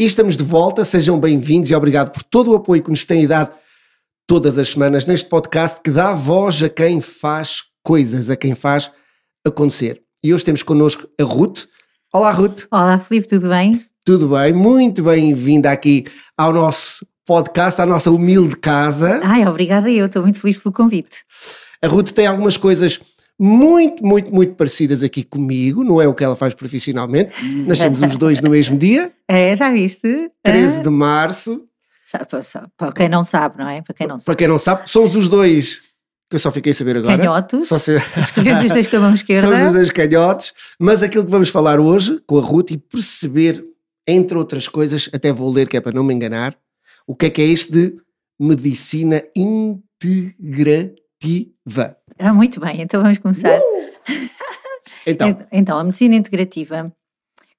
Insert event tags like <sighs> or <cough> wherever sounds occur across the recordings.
E estamos de volta, sejam bem-vindos e obrigado por todo o apoio que nos têm dado todas as semanas neste podcast que dá voz a quem faz coisas, a quem faz acontecer. E hoje temos connosco a Ruth. Olá, Ruth. Olá, Filipe, tudo bem? Tudo bem, muito bem-vinda aqui ao nosso podcast, à nossa humilde casa. Ai, obrigada, eu estou muito feliz pelo convite. A Ruth tem algumas coisas muito, muito, muito parecidas aqui comigo, não é o que ela faz profissionalmente. Nascemos os dois no mesmo dia. <laughs> É, já viste? 13 de março. Para quem não sabe, não é? Para quem não sabe. Para quem não sabe, somos os dois que eu só fiquei a saber agora. Canhotos. Só se... <laughs> os dois com a mão <laughs> esquerda. São os dois canhotos. Mas aquilo que vamos falar hoje com a Ruth e perceber, entre outras coisas, até vou ler que é para não me enganar, o que é que é este de medicina integrativa. Ah, muito bem, então vamos começar. Uh! então. então, a medicina integrativa,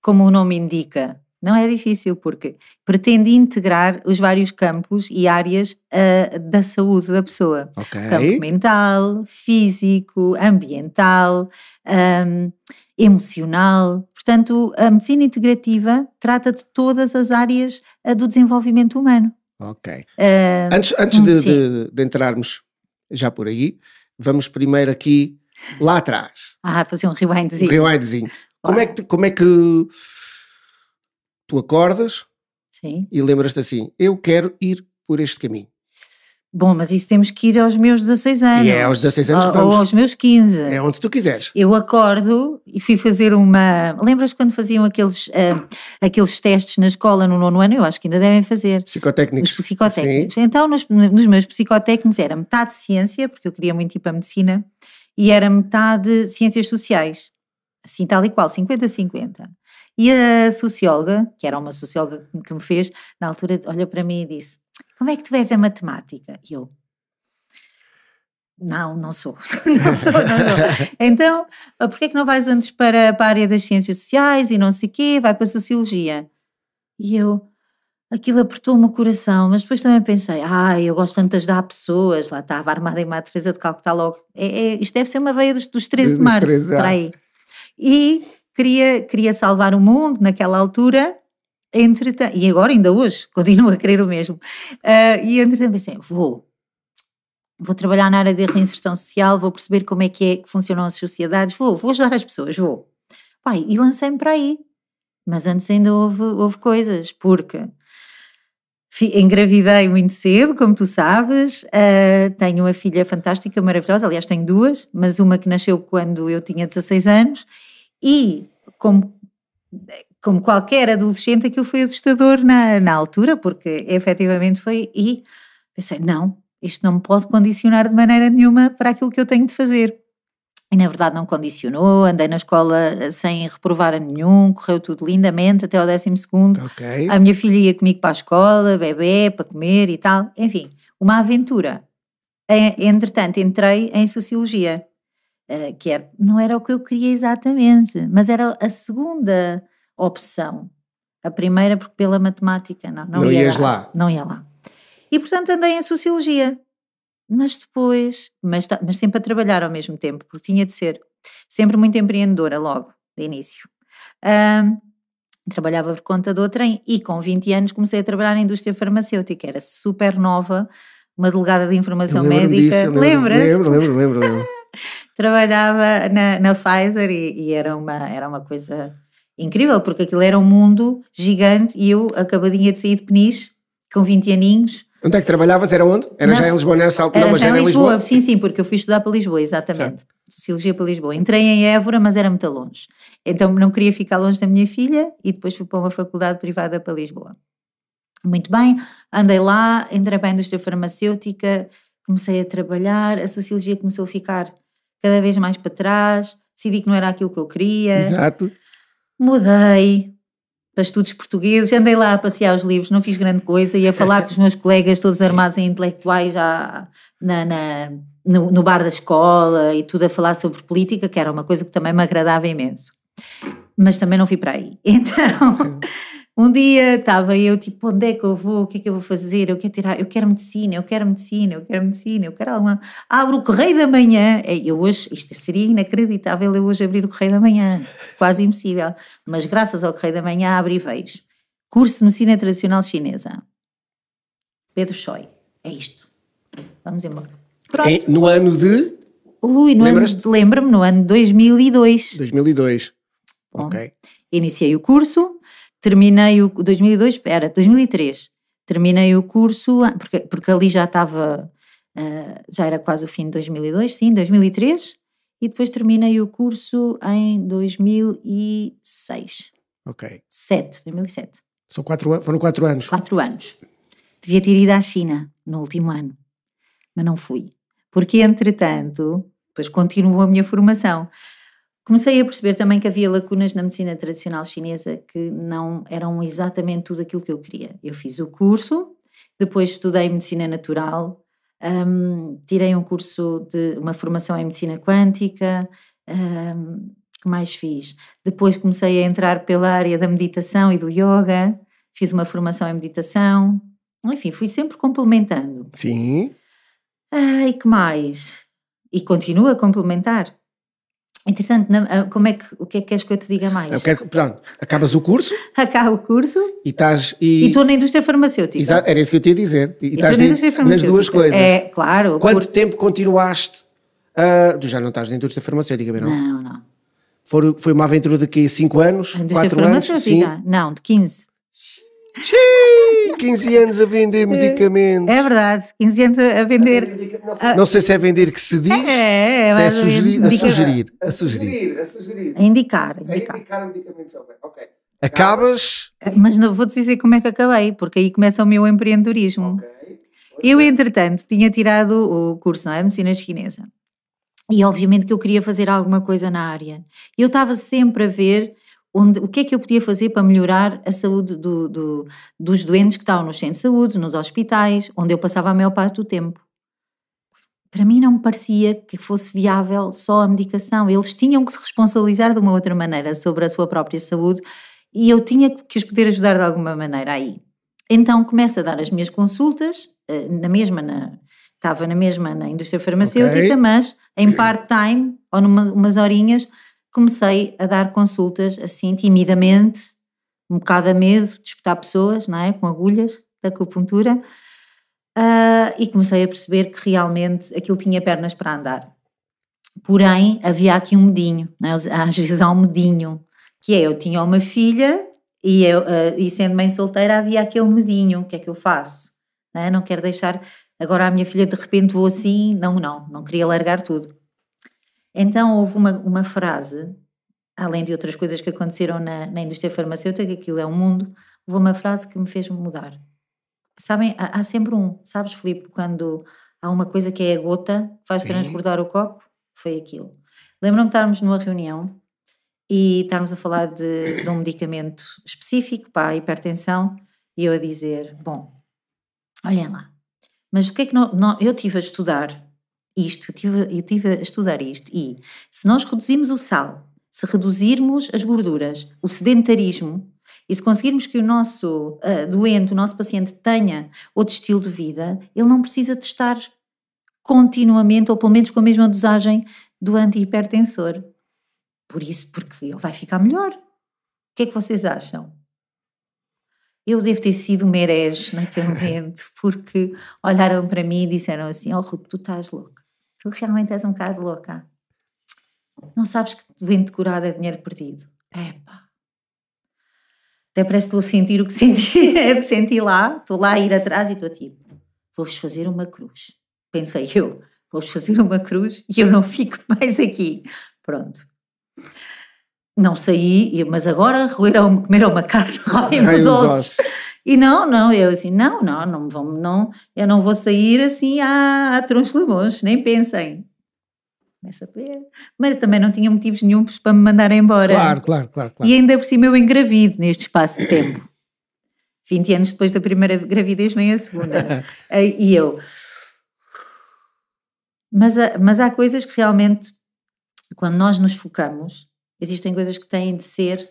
como o nome indica, não é difícil porque pretende integrar os vários campos e áreas uh, da saúde da pessoa. Okay. Campo mental, físico, ambiental, um, emocional. Portanto, a medicina integrativa trata de todas as áreas uh, do desenvolvimento humano. Ok. Uh, antes antes hum, de, de, de entrarmos já por aí, vamos primeiro aqui lá atrás. Ah, fazer um rewindzinho. Um rewindzinho. Como é, que, como é que tu acordas Sim. e lembras-te assim, eu quero ir por este caminho. Bom, mas isso temos que ir aos meus 16 anos. E é aos 16 anos ou, que vamos. Ou aos meus 15. É onde tu quiseres. Eu acordo e fui fazer uma. Lembras quando faziam aqueles, uh, aqueles testes na escola no nono ano? Eu acho que ainda devem fazer. Psicotécnicos. Os psicotécnicos. Sim. Então, nos, nos meus psicotécnicos era metade ciência, porque eu queria muito ir para a medicina, e era metade ciências sociais. Assim, tal e qual, 50-50. E a socióloga, que era uma socióloga que me fez, na altura olhou para mim e disse: como é que tu és a matemática? E eu, não, não sou, <laughs> não sou, não, <laughs> Então, ah, porquê é que não vais antes para, para a área das ciências sociais e não sei quê, vai para a sociologia? E eu, aquilo apertou-me o coração, mas depois também pensei, ah, eu gosto tanto de ajudar pessoas, lá estava armada em Madre Teresa de Calcutá logo, é, é, isto deve ser uma veia dos, dos 13 de março, por ah, aí. E queria, queria salvar o mundo naquela altura, entretanto, e agora ainda hoje, <laughs> continuo a querer o mesmo, uh, e entretanto pensei, vou, vou trabalhar na área de reinserção social, vou perceber como é que, é que funcionam as sociedades, vou, vou ajudar as pessoas, vou. Pai, e lancei-me para aí. Mas antes ainda houve, houve coisas, porque engravidei muito cedo, como tu sabes, uh, tenho uma filha fantástica, maravilhosa, aliás tenho duas, mas uma que nasceu quando eu tinha 16 anos, e como como qualquer adolescente, aquilo foi assustador na, na altura, porque efetivamente foi. E pensei, não, isto não me pode condicionar de maneira nenhuma para aquilo que eu tenho de fazer. E na verdade não condicionou, andei na escola eh, sem reprovar a nenhum, correu tudo lindamente até ao décimo segundo. Okay. A minha filha ia comigo para a escola, bebê, para comer e tal. Enfim, uma aventura. Eh, entretanto, entrei em Sociologia, eh, que era, não era o que eu queria exatamente, mas era a segunda opção. A primeira, porque pela matemática, não, não, não ia ias lá. lá. Não ia lá. E portanto andei em Sociologia. Mas depois, mas, mas sempre a trabalhar ao mesmo tempo, porque tinha de ser sempre muito empreendedora logo, de início. Um, trabalhava por conta do trem e com 20 anos comecei a trabalhar na indústria farmacêutica, era super nova, uma delegada de informação médica. Disso, Lembras? Lembro, lembro, lembro. lembro. <laughs> Trabalhava na, na Pfizer e, e, era, uma, era uma coisa incrível, porque aquilo era um mundo gigante e eu acabadinha de sair de Peniche, com 20 aninhos. Onde é que trabalhavas? Era onde? Era na, já em Lisboa nessa altura? Era não, já era em Lisboa. Lisboa. sim, sim, porque eu fui estudar para Lisboa, exatamente. Certo. Sociologia para Lisboa. Entrei em Évora, mas era muito longe. Então não queria ficar longe da minha filha e depois fui para uma faculdade privada para Lisboa. Muito bem, andei lá, entrei para a indústria farmacêutica, comecei a trabalhar, a sociologia começou a ficar cada vez mais para trás, decidi que não era aquilo que eu queria. Exato mudei para estudos portugueses, andei lá a passear os livros, não fiz grande coisa, ia falar com os meus colegas todos armados em intelectuais já na, na no, no, bar da escola e tudo a falar sobre política, que era uma coisa que também me agradava imenso. Mas também não fui para aí. <laughs> Então... Um dia estava eu tipo, onde é que eu vou? O que é que eu vou fazer? Eu quero tirar, eu quero medicina, eu quero medicina, eu quero medicina, eu quero alguma. Abro o Correio da Manhã. É, eu hoje, isto seria inacreditável eu hoje abrir o Correio da Manhã, quase impossível. Mas graças ao Correio da Manhã abri e vejo. Curso de Medicina Tradicional Chinesa. Pedro Choi. É isto. Vamos embora. Pronto. É, no ano de. Ui, no ano, lembra-me, no ano de 2002. 2002. Bom, ok. Iniciei o curso, terminei o 2002, era 2003, terminei o curso, porque, porque ali já estava, uh, já era quase o fim de 2002, sim, 2003, e depois terminei o curso em 2006. Ok. 7, 2007. São quatro, foram quatro anos? Quatro anos. Devia ter ido à China no último ano, mas não fui. Porque, entretanto, depois continuou a minha formação. Comecei a perceber também que havia lacunas na medicina tradicional chinesa que não eram exatamente tudo aquilo que eu queria. Eu fiz o curso, depois estudei medicina natural, um, tirei um curso de uma formação em medicina quântica, um, que mais fiz? Depois comecei a entrar pela área da meditação e do yoga, fiz uma formação em meditação, enfim, fui sempre complementando. Sim. Ah, e que mais? E continuo a complementar. Entretanto, ah, como é que, o que é que queres que eu te diga mais? Eu quero, pronto, acabas o curso. Acaba o curso. E estás. E estou na indústria farmacêutica. Exato, era isso que eu te ia dizer. E estás na indústria farmacêutica. Nas duas coisas. É, claro. Quanto curso... tempo continuaste? Uh, tu já não estás na indústria farmacêutica, bem, não? Não, não. Foi, foi uma aventura de quê? 5 anos? A indústria farmacêutica? Anos, não, de 15. Xiii, 15 anos a vender é. medicamentos. É verdade, 15 anos a vender. não, sei, não sei se é vender que se diz, é, é, é, se é sugerir, a, sugerir, a sugerir. A sugerir, a indicar. A indicar, a indicar medicamentos. Ok. Acabas. Mas não vou te dizer como é que acabei, porque aí começa o meu empreendedorismo. Okay. Eu, entretanto, tinha tirado o curso na é, medicina chinesa. E obviamente que eu queria fazer alguma coisa na área. Eu estava sempre a ver onde, o que é que eu podia fazer para melhorar a saúde do, do, dos doentes que estavam nos centros de saúde, nos hospitais, onde eu passava a maior parte do tempo. Para mim não me parecia que fosse viável só a medicação. Eles tinham que se responsabilizar de uma outra maneira sobre a sua própria saúde e eu tinha que os poder ajudar de alguma maneira aí. Então começo a dar as minhas consultas, eh, na mesma, na, estava na mesma na indústria farmacêutica, okay. mas em part-time ou numas horinhas comecei a dar consultas assim, timidamente, um bocado a medo de espetar pessoas, não é? Com agulhas da acupuntura. Uh, e comecei a perceber que realmente aquilo tinha pernas para andar. Porém, havia aqui um medinho, é? às vezes há um medinho, que é eu tinha uma filha e, eu, uh, e sendo mãe solteira havia aquele medinho, o que é que eu faço? Não, é? não quero deixar, agora a minha filha de repente vou assim, não, não, não queria largar tudo. Então houve uma, uma frase, além de outras coisas que aconteceram na, na indústria farmacêutica, aquilo é um mundo, houve uma frase que me fez mudar. Sabem, há, há sempre um, sabes, Filipe, quando há uma coisa que é a gota, faz Sim. transbordar o copo, foi aquilo. Lembram me de estarmos numa reunião e estarmos a falar de, de um medicamento específico para a hipertensão e eu a dizer, bom, olhem lá, mas o que é que não, não eu tive a estudar isto, eu tive, eu tive a estudar isto, e se nós reduzirmos o sal, se reduzirmos as gorduras, o sedentarismo, e se conseguirmos que o nosso uh, doente, o nosso paciente tenha outro estilo de vida, ele não precisa de estar continuamente, ou pelo menos com a mesma dosagem do antihipertensor. Por isso, porque ele vai ficar melhor. O que é que vocês acham? Eu devo ter sido uma herege naquele <laughs> momento, porque olharam para mim e disseram assim: Oh, Ruto, tu estás louca tu realmente és um bocado louca. Não sabes que vem decorar é dinheiro perdido. Epá. Até parece que estou a sentir o que <laughs> senti, o que senti lá. Estou lá a ir atrás e estou tipo, vou-vos fazer uma cruz. Pensei eu, vou-vos fazer uma cruz e eu não fico <laughs> mais aqui. Pronto. Não saí, mas agora roeram-me, comeram uma carne, roem os ossos. E não, não, eu assim, não, não, não vão, não, eu não vou sair assim a, a tronchos nem pensem. Começa a ver. Mas também não tinha motivos nenhum para me mandar embora. Claro, claro, claro, claro. E ainda por cima eu engravido neste espaço de tempo. 20 anos depois da primeira gravidez vem a segunda. <laughs> e eu. Mas, mas há coisas que realmente, quando nós nos focamos, existem coisas que têm de ser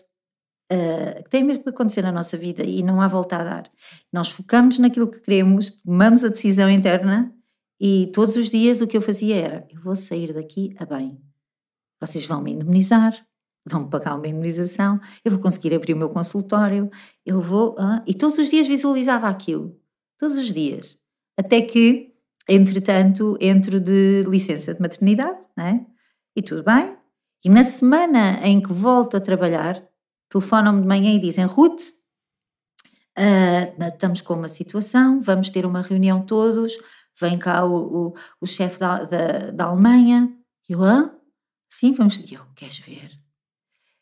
eh, tem que mesmo que acontecer na nossa vida e não há volta a dar. Nós focamos naquilo que queremos, tomamos a decisão interna e todos os dias o que eu fazia era: eu vou sair daqui a bem. Vocês vão me indemnizar, vão me pagar uma indemnização, eu vou conseguir abrir o meu consultório, eu vou. Ah, e todos os dias visualizava aquilo, todos os dias. Até que, entretanto, entro de licença de maternidade, né? e tudo bem. E na semana em que volto a trabalhar, telefonam-me de manhã e dizem: Ruth, uh, estamos com uma situação, vamos ter uma reunião todos, vem cá o, o, o chefe da, da, da, Alemanha. E eu, sim, vamos. E eu, queres ver?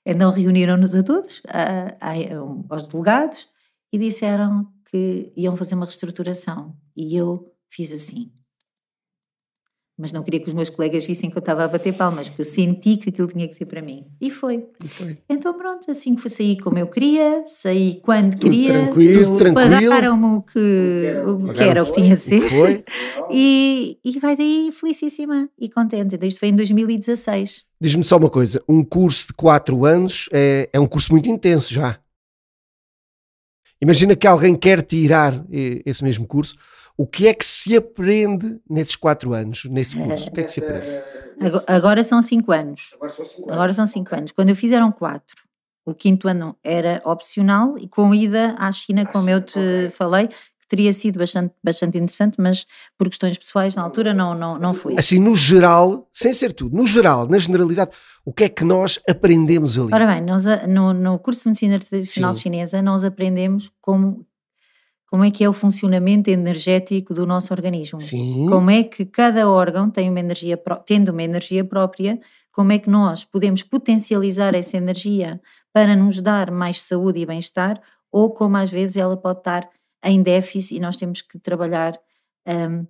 Então reuniram-nos a todos, a, a, aos delegados, e disseram que iam fazer uma reestruturação. E eu fiz assim: mas não queria que os meus colegas vissem que eu estava a bater palmas, porque eu senti que aquilo tinha que ser para mim. E foi. E foi. Então pronto, assim que saí como eu queria, saí quando tudo queria. Tranquilo, tudo tranquilo. Pagaram-me o que, o que era, o que tinha que ser. Foi. <laughs> Oh. E, e vai daí felicíssima e contente. Isto foi em 2016. Diz-me só uma coisa, um curso de 4 anos é, é um curso muito intenso já. Imagina que alguém quer tirar eh, esse mesmo curso, o que é que se aprende nesses quatro anos, nesse é, curso? O que é que se aprende? Agora são cinco anos. Agora são cinco anos. Agora são cinco anos. Quando eu fiz eram quatro. O quinto ano era opcional e com ida à China, como eu te falei, teria sido bastante, bastante interessante, mas por questões pessoais na altura não, não, não fui. Assim, no geral, sem ser tudo, no geral, na generalidade, o que é que nós aprendemos ali? Ora bem, nós, no, no curso de Medicina Tradicional Sim. Chinesa, nós aprendemos como como é que é o funcionamento energético do nosso organismo. Sim. Como é que cada órgão tem uma energia, tendo uma energia própria, como é que nós podemos potencializar essa energia para nos dar mais saúde e bem-estar, ou como às vezes ela pode estar em déficit e nós temos que trabalhar. Um,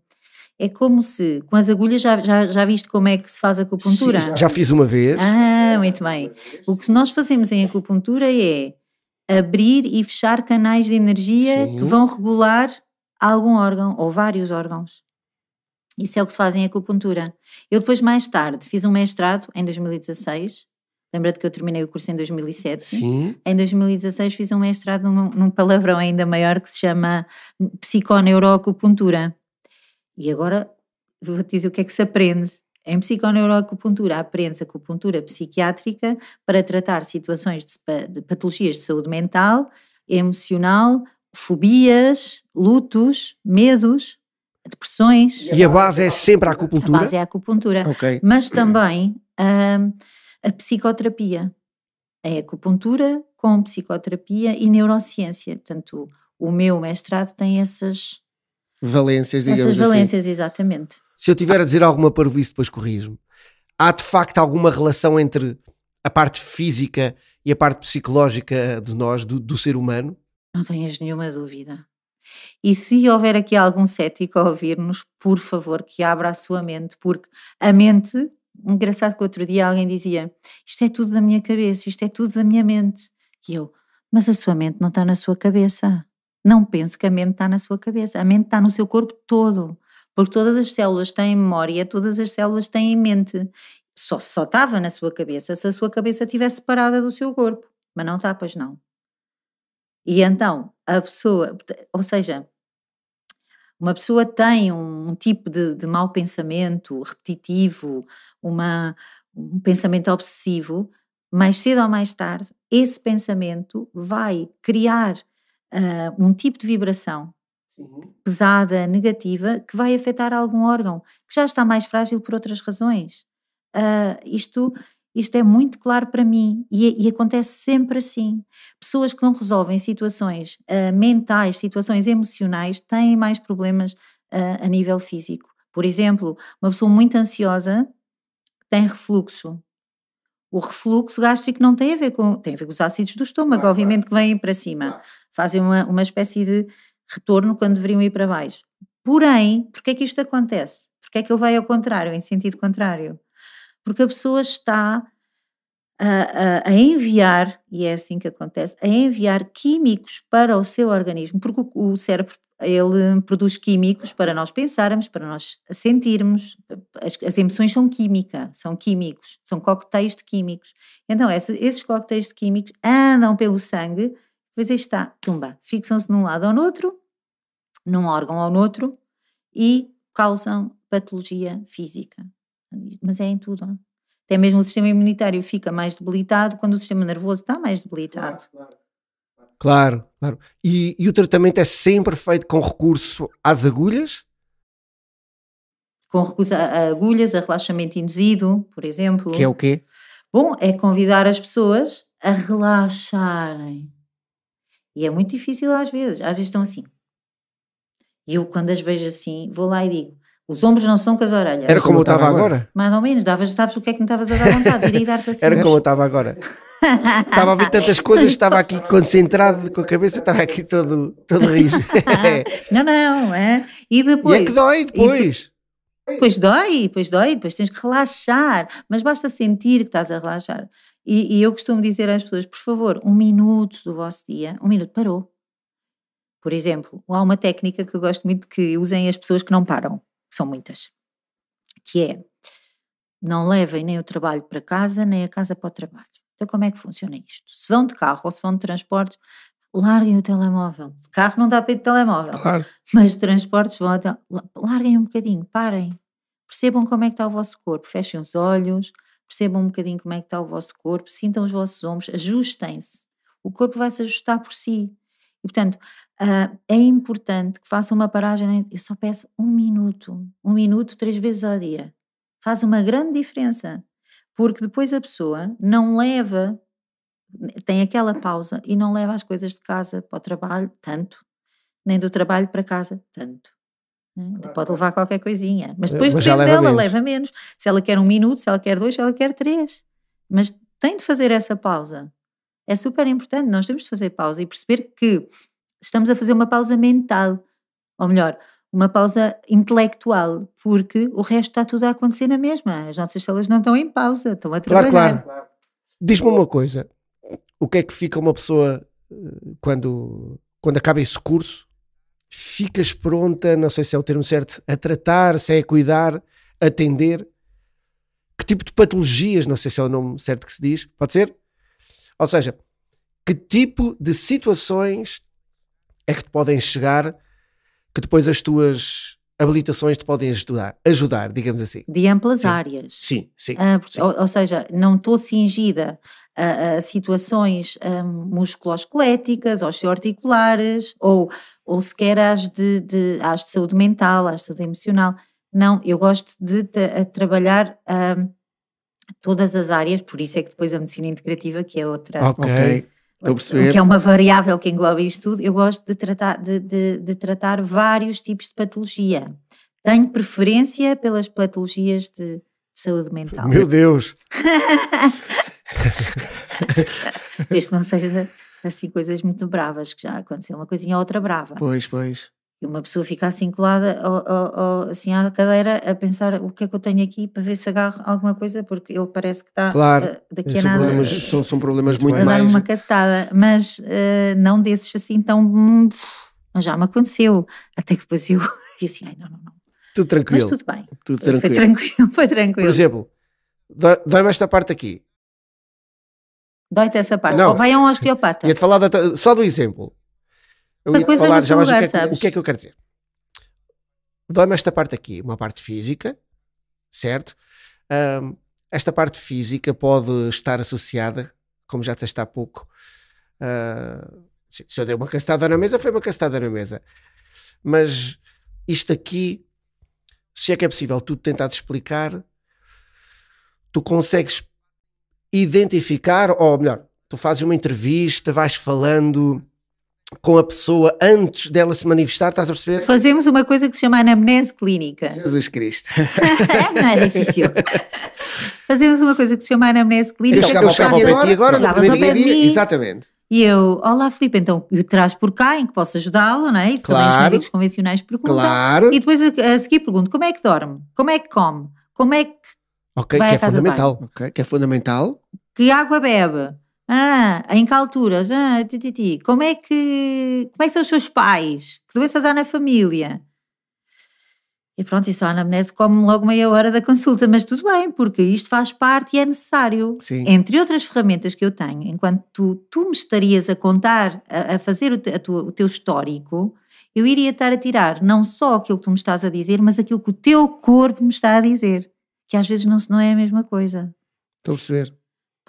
é como se, com as agulhas, já, já, já viste como é que se faz a acupuntura? Sim, já, já fiz uma vez. Ah, muito bem. O que nós fazemos em acupuntura é abrir e fechar canais de energia Sim. que vão regular algum órgão ou vários órgãos. Isso é o que se faz em acupuntura. Eu depois, mais tarde, fiz um mestrado em 2016. Lembra-te que eu terminei o curso em 2007? Sim. Em 2016 fiz um mestrado num, num palavrão ainda maior que se chama psiconeuroacupuntura. E agora vou-te dizer o que é que se aprende. Em psiconeuroacupuntura, aprende-se acupuntura psiquiátrica para tratar situações de, de patologias de saúde mental, emocional, fobias, lutos, medos, depressões. E a base é sempre a acupuntura? A base é a acupuntura. Okay. Mas também um, a psicoterapia. É acupuntura com psicoterapia e neurociência. Portanto, o meu mestrado tem essas valências, digamos Essas assim. valências, assim. exatamente. Se eu tiver a dizer alguma parvoíce, depois corrijo-me. Há de facto alguma relação entre a parte física e a parte psicológica de nós, do, do ser humano? Não tenhas nenhuma dúvida. E se houver aqui algum cético a ouvir-nos, por favor, que abra a sua mente, porque a mente, engraçado que outro dia alguém dizia: Isto é tudo da minha cabeça, isto é tudo da minha mente. E eu, mas a sua mente não está na sua cabeça. Não pense que a mente está na sua cabeça, a mente está no seu corpo todo, porque todas as células têm memória, todas as células têm mente. Só, só estava na sua cabeça se a sua cabeça estivesse separada do seu corpo, mas não está, pois não. E então, a pessoa, ou seja, uma pessoa tem um, um tipo de, de mau pensamento repetitivo, uma, um pensamento obsessivo, mais cedo ou mais tarde, esse pensamento vai criar uh, um tipo de vibração Sim. pesada, negativa, que vai afetar algum órgão que já está mais frágil por outras razões. Uh, isto, isto é muito claro para mim e, e, acontece sempre assim. Pessoas que não resolvem situações uh, mentais, situações emocionais, têm mais problemas a nível físico. Por exemplo, uma pessoa muito ansiosa tem refluxo, o refluxo gástrico não tem a ver com. tem a ver com os ácidos do estômago, obviamente, que vêm para cima. Fazem uma, uma espécie de retorno quando deveriam ir para baixo. Porém, porquê é que isto acontece? Porquê é que ele vai ao contrário, em sentido contrário? Porque a pessoa está a, a, a enviar, e é assim que acontece, a enviar químicos para o seu organismo, porque o, o cérebro ele produz químicos para nós pensarmos, para nós sentirmos. As, as emoções são química, são químicos, são coquetéis de químicos. Então, essa, esses coquetéis de químicos andam pelo sangue, pois aí está, tumba, fixam-se num lado ou no outro, num órgão ou no outro, e causam patologia física. Mas é em tudo. Hein? Até mesmo o sistema imunitário fica mais debilitado quando o sistema nervoso está mais debilitado. Claro, claro. Claro, claro. E, e o tratamento é sempre feito com recurso às agulhas? Com recurso a, agulhas, a relaxamento induzido, por exemplo. Que é o quê? Bom, é convidar as pessoas a relaxarem. E é muito difícil às vezes. Às vezes estão assim. E eu, quando as vejo assim, vou lá e digo: os ombros não são com as orelhas. Era como eu estava agora? Mais ou menos, davas, sabes o que é que me estavas a dar <laughs> vontade, dar-te assim. Era como eu estava agora. <laughs> Estava a ver tantas <laughs> coisas, estava aqui concentrado com a cabeça, estava aqui todo, todo rijo. <laughs> não, não, é? E depois. E é que dói depois. Pois dói, pois dói, depois tens que relaxar, mas basta sentir que estás a relaxar. E, e eu costumo dizer às pessoas, por favor, um minuto do vosso dia, um minuto, parou. Por exemplo, há uma técnica que eu gosto muito que usem as pessoas que não param, que são muitas, que é não levem nem o trabalho para casa, nem a casa para o trabalho. Então, como é que funciona isto? Se vão de carro ou se vão de transportes, larguem o telemóvel. De carro não dá para ir de telemóvel. Claro. Mas transportes vão até. Larguem um bocadinho, parem. Percebam como é que está o vosso corpo. Fechem os olhos, percebam um bocadinho como é que está o vosso corpo, sintam os vossos ombros, ajustem-se. O corpo vai se ajustar por si. E, portanto, uh, é importante que façam uma paragem. Eu só peço um minuto, um minuto três vezes ao dia. Faz uma grande diferença porque depois a pessoa não leva, tem aquela pausa e não leva as coisas de casa para o trabalho tanto, nem do trabalho para casa tanto. Né, claro, Pode levar qualquer coisinha, mas eh, depois mas depende leva dela, menos. leva menos. Se ela quer um minuto, se ela quer dois, se ela quer três. Mas tem de fazer essa pausa. É super importante, nós temos de fazer pausa e perceber que estamos a fazer uma pausa mental. Ou melhor, uma pausa intelectual, porque o resto está tudo a acontecer na mesma. As nossas células não estão em pausa, estão a trabalhar. Claro, claro. Diz-me uma coisa: o que é que fica uma pessoa eh, quando, quando acaba esse curso? Ficas pronta, não sei se é o termo certo, a tratar, se é a cuidar, atender? Que tipo de patologias, não sei se é o nome certo que se diz, pode ser? Ou seja, que tipo de situações é que te podem chegar que depois as tuas habilitações te podem ajudar, ajudar digamos assim. De amplas sim. áreas. Sim, sim. Ah, sim. Ou, ou, seja, não estou cingida a, a situações ah, musculoesqueléticas, osteoarticulares, ou, ou sequer às de, de, às de saúde mental, às de saúde emocional. Não, eu gosto de, trabalhar um, ah, todas as áreas, por isso é que depois a medicina integrativa, que é outra. Ok. okay Estou a perceber. Que é uma variável que engloba isto tudo. Eu gosto de tratar, de, de, de tratar vários tipos de patologia. Tenho preferência pelas patologias de saúde mental. Meu Deus! Desde que não seja assim coisas muito bravas, que já aconteceu uma coisinha ou outra brava. Pois, pois. E uma pessoa fica assim colada ou, assim à cadeira a pensar o que é que eu tenho aqui para ver se agarro alguma coisa, porque ele parece que está claro, uh, daqui a são nada. Problemas, são, são problemas muito mais. uma castada, mas uh, não desses assim tão. Hum, mas já me aconteceu. Até que depois eu. <laughs> e assim, ai, não, não, não. Tudo tranquilo. Mas tudo bem. Tudo tranquilo. Foi tranquilo, <laughs> foi tranquilo. Por exemplo, dói-me esta parte aqui. Dói-te essa parte. Não. Ou vai a um osteopata. Ia-te falar da, só do exemplo. Eu ia coisa é falar, já lugar, o, que é, o que é que eu quero dizer? Dói-me esta parte aqui, uma parte física, certo? Um, esta parte física pode estar associada, como já disseste há pouco, uh, se, se eu dei uma castada na mesa, foi uma castada na mesa. Mas isto aqui, se é que é possível tu tentar explicar, tu consegues identificar, ou melhor, tu fazes uma entrevista, vais falando com a pessoa antes dela se manifestar, estás a perceber? Fazemos uma coisa que se chama anamnese clínica. Jesus Cristo. <laughs> não é difícil. <laughs> Fazemos uma coisa que se chama anamnese clínica. Eu chegava eu chegava ao pé de agora, no primeiro dia, exatamente. E eu, olá Filipe, então eu traz por cá em que posso ajudá-lo, não é? Isso claro. também os médicos convencionais perguntam. Claro. E depois a seguir pergunto, como é que dorme? Como é que come? Como é que Ok, Vai que é fundamental. Ok, que é fundamental. Que água bebe? Ah, em que alturas? Ah, tititi. Como é que. Como é que são os seus pais? Que doenças há na família? E pronto, e só a anamnese come logo meia hora da consulta, mas tudo bem, porque isto faz parte e é necessário. Sim. Entre outras ferramentas que eu tenho, enquanto tu, tu me estarias a contar, a, a fazer o, te, a tua, o teu histórico, eu iria estar a tirar não só aquilo que tu me estás a dizer, mas aquilo que o teu corpo me está a dizer, que às vezes não, não é a mesma coisa. Estou a perceber.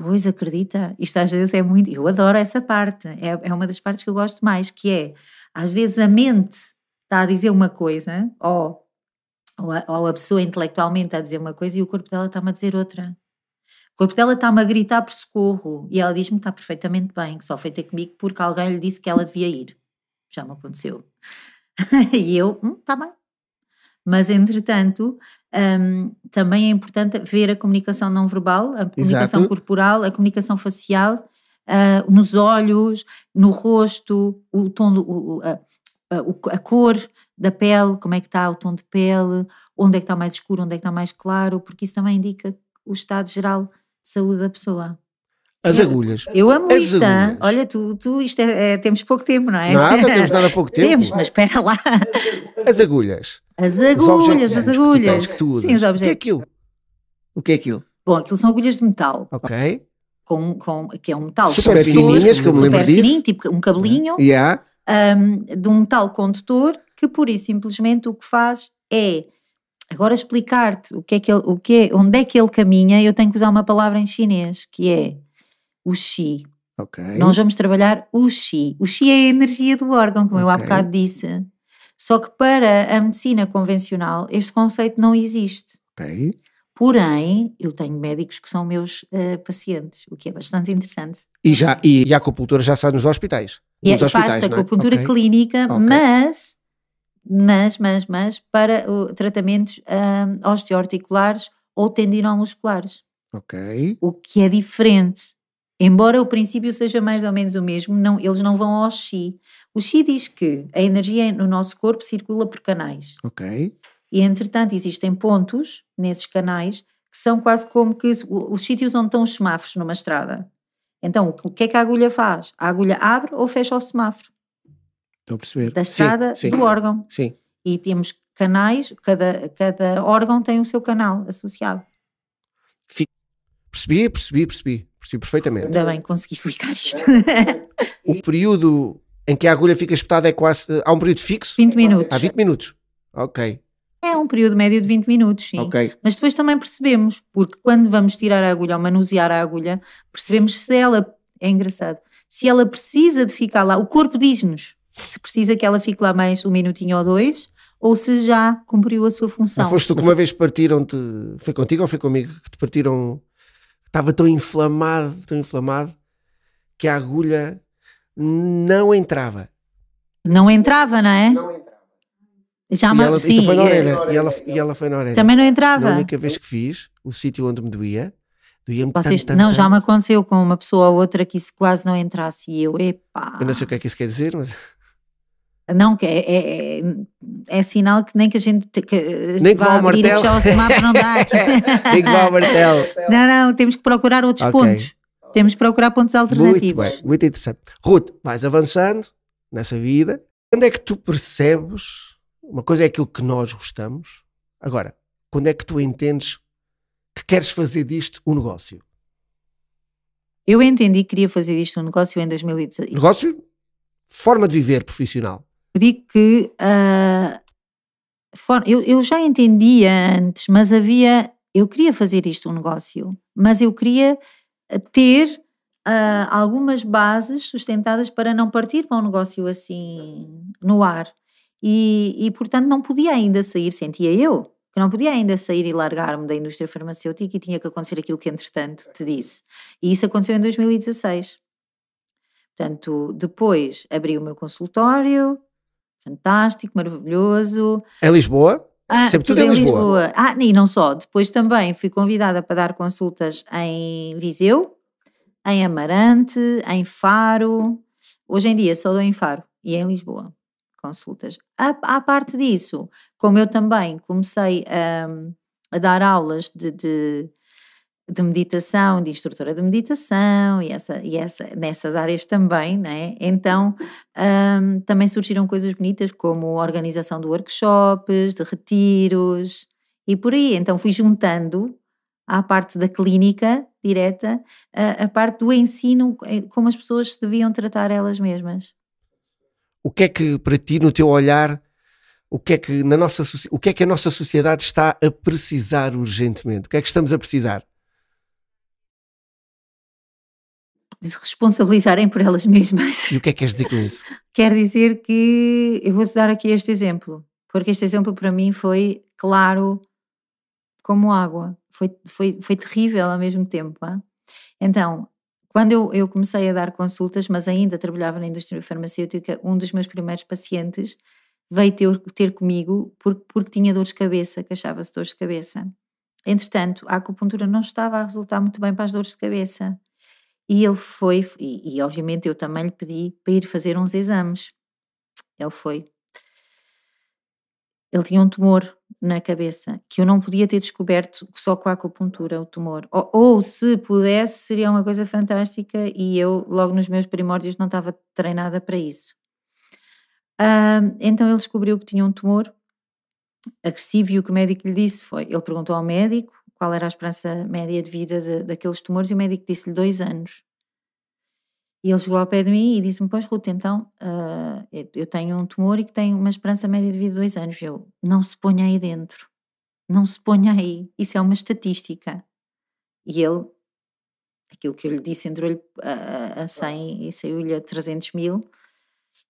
Pois acredita, isto às vezes é muito. Eu adoro essa parte, é, é uma das partes que eu gosto mais, que é às vezes a mente está a dizer uma coisa, ou, ou, a, ou a pessoa intelectualmente está a dizer uma coisa e o corpo dela está-me a dizer outra. O corpo dela está-me a gritar por socorro e ela diz-me que está perfeitamente bem, que só foi ter comigo porque alguém lhe disse que ela devia ir. Já me aconteceu. <laughs> e eu, está hum, tá bem. Mas entretanto, um, também é importante ver a comunicação não verbal, a comunicação Exato. corporal, a comunicação facial, uh, nos olhos, no rosto, o tom, o, a, a, a, cor da pele, como é que está o tom de pele, onde é que está mais escuro, onde é que está mais claro, porque isso também indica o estado geral de saúde da pessoa. As eu, agulhas. Eu amo As isto. Agulhas. Olha, tu, tu isto é, é, temos pouco tempo, não é? Nada, temos nada <laughs> pouco tempo. Temos, mas espera lá. As agulhas. As agulhas, as agulhas. Que tu Sim, os objetos. O que é aquilo? O que é aquilo? Bom, aquilo são agulhas de metal. Ok. Com, com, que é um metal super, super fininhas, que eu me lembro disso. Fininho, tipo um cabelinho. Uhum. Yeah. Um, de um metal condutor que pura e simplesmente o que faz é agora explicar-te o que é que ele, o que é, onde é que ele caminha. Eu tenho que usar uma palavra em chinês que é o chi. Okay. Nós vamos trabalhar o chi. O chi é a energia do órgão, como okay. eu há bocado disse. Só que para a medicina convencional este conceito não existe. Okay. Porém, eu tenho médicos que são meus uh, pacientes, o que é bastante interessante. E, já, e, e a acupuntura já sai nos hospitais? E nos é faz-se é? acupuntura é? clínica, mas mas, mas, mas, para tratamentos osteoarticulares ou tendinomusculares. Ok. O que é diferente. Embora o princípio seja mais ou menos o mesmo, não, eles não vão ao chi. O chi diz que a energia no nosso corpo circula por canais. Ok. E, entretanto, existem pontos nesses canais que são quase como que os sítios onde estão os semáforos numa estrada. Então, o que é que a agulha faz? A agulha abre ou fecha o semáforo? Estou a perceber. Da estrada sim, sim. do órgão. Sim. E temos canais, cada, cada órgão tem o seu canal associado. Percebi, percebi, percebi. Percebi perfeitamente. Ainda bem, consegui explicar isto. <laughs> o período em que a agulha fica espetada é quase. Eh, há um período fixo? 20 minutos. Há 20 minutos. Ok. É um período médio de 20 minutos, sim. Okay. Mas depois também percebemos, porque quando vamos tirar a agulha ou manusear a agulha, percebemos se ela. É engraçado. Se ela precisa de ficar lá, o corpo diz-nos se precisa que ela fique lá mais um minutinho ou dois, ou se já cumpriu a sua função. Não foste tu que uma vez partiram-te. Foi contigo ou foi comigo que te partiram Estava tão inflamado, tão inflamado, que a agulha não entrava. Não entrava, não é? Não entrava. Já e sim, é e, ela, foi na orelha. Também não entrava. A única vez que fiz, o sítio onde me doía, doía-me Vocês, tanto, Não, já me aconteceu com uma pessoa ou outra que isso quase não entrasse e eu, epá. Eu não sei o que é que isso quer dizer, mas... Não, que é, é, é, é, sinal que nem que a gente que eh, <laughs> nem que vá, ao martelo. ao semáforo não dá. nem que vá ao martelo. Não, não, temos que procurar outros okay. pontos. Temos que procurar pontos alternativos. Muito bem, muito interessante. Ruth, vais avançando nessa vida. Quando é que tu percebes? Uma coisa é aquilo que nós gostamos. Agora, quando é que tu entendes que queres fazer disto um negócio? Eu entendi que queria fazer disto um negócio em 2016. Negócio? Forma de viver profissional pedi que uh, for, eu, eu já entendia antes, mas havia. Eu queria fazer isto um negócio, mas eu queria ah, ter uh, algumas bases sustentadas para não partir para um negócio assim no ar. E, e portanto não podia ainda sair, sentia eu, que não podia ainda sair e largar-me da indústria farmacêutica e tinha que acontecer aquilo que entretanto te disse. E isso aconteceu em 2016. Portanto, depois abri o meu consultório, fantástico, maravilhoso. É Lisboa? Ah, Sempre tudo em Lisboa. Lisboa. Ah, e não só. Depois também fui convidada para dar consultas em Viseu, em Amarante, em Faro. Hoje em dia só dou em Faro e em Lisboa consultas. A parte disso, como eu também comecei a, hum, a dar aulas de, de de meditação, de instrutora de meditação e, essa, e essa, nessas áreas também, né? Então um, também surgiram coisas bonitas como organização de workshops, de retiros e por aí. Então fui juntando à parte da clínica direta, a, a parte do ensino, eh, como as pessoas se deviam tratar elas mesmas. O que é que para ti, no teu olhar, o que é que, na nossa, o que, é que a nossa sociedade está a precisar urgentemente? O que é que estamos a precisar? de se responsabilizarem por elas mesmas. E o que é que queres dizer com <laughs> isso? Quer dizer que eu vou-te dar aqui este exemplo, porque este exemplo para mim foi claro como água. Foi, foi, foi terrível ao mesmo tempo. Hein? Então, quando eu, eu comecei a dar consultas, mas ainda trabalhava na indústria farmacêutica, um dos meus primeiros pacientes veio ter, ter comigo porque, porque tinha dores de cabeça, que achava-se dores de cabeça. Entretanto, a acupuntura não estava a resultar muito bem para as dores de cabeça. E ele foi, e, e obviamente eu também lhe pedi para ir fazer uns exames. Ele foi. Ele tinha um tumor na cabeça que eu não podia ter descoberto só com a acupuntura, o tumor. Ou, ou, se pudesse, seria uma coisa fantástica e eu, logo nos meus primórdios, não estava treinada para isso. Uh, então ele descobriu que tinha um tumor agressivo e o que o médico lhe disse foi: ele perguntou ao médico qual era a esperança média de vida de, daqueles tumores e o médico disse-lhe dois anos. E ele chegou ao pé de mim e disse-me, pois Ruth, então uh, eu tenho um tumor e que tem uma esperança média de vida de dois anos. Eu, não se ponha aí dentro, não se ponha aí, isso é uma estatística. E ele, aquilo que eu lhe disse, entrou-lhe a, a 100 e saiu-lhe a 300 mil.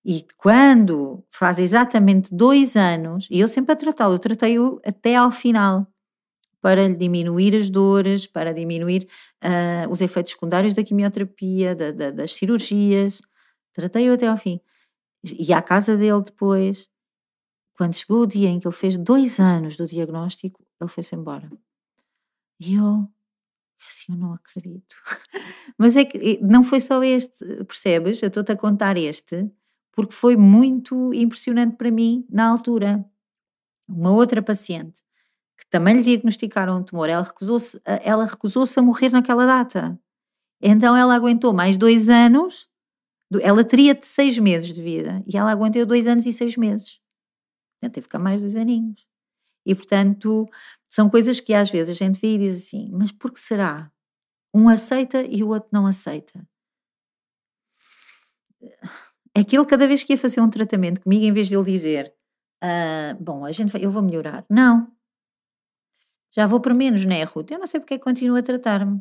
E quando faz exatamente dois anos, e eu sempre a tratá-lo, eu tratei-o até ao final para diminuir as dores, para diminuir uh, os efeitos secundários da quimioterapia, da, da, das cirurgias. Tratei-o até ao fim. E à casa dele depois, quando chegou o dia em que ele fez dois anos do diagnóstico, ele foi-se embora. E eu, assim, eu não acredito. <laughs> Mas é que não foi só este, percebes? Eu estou-te a contar este, porque foi muito impressionante para mim na altura. Uma outra paciente que também lhe diagnosticaram um tumor, ela recusou-se ela recusou-se a morrer naquela data. Então ela aguentou mais dois anos, ela teria de seis meses de vida, e ela aguentou dois anos e seis meses. Então teve que ficar mais dois aninhos. E portanto, são coisas que às vezes a gente vê e diz assim, mas por que será? Um aceita e o outro não aceita. É que ele cada vez que ia fazer um tratamento comigo, em vez de ele dizer, ah, bom, a gente vai, eu vou melhorar. Não, já vou por menos, né, Ruth? Eu não sei porque é continua a tratar-me.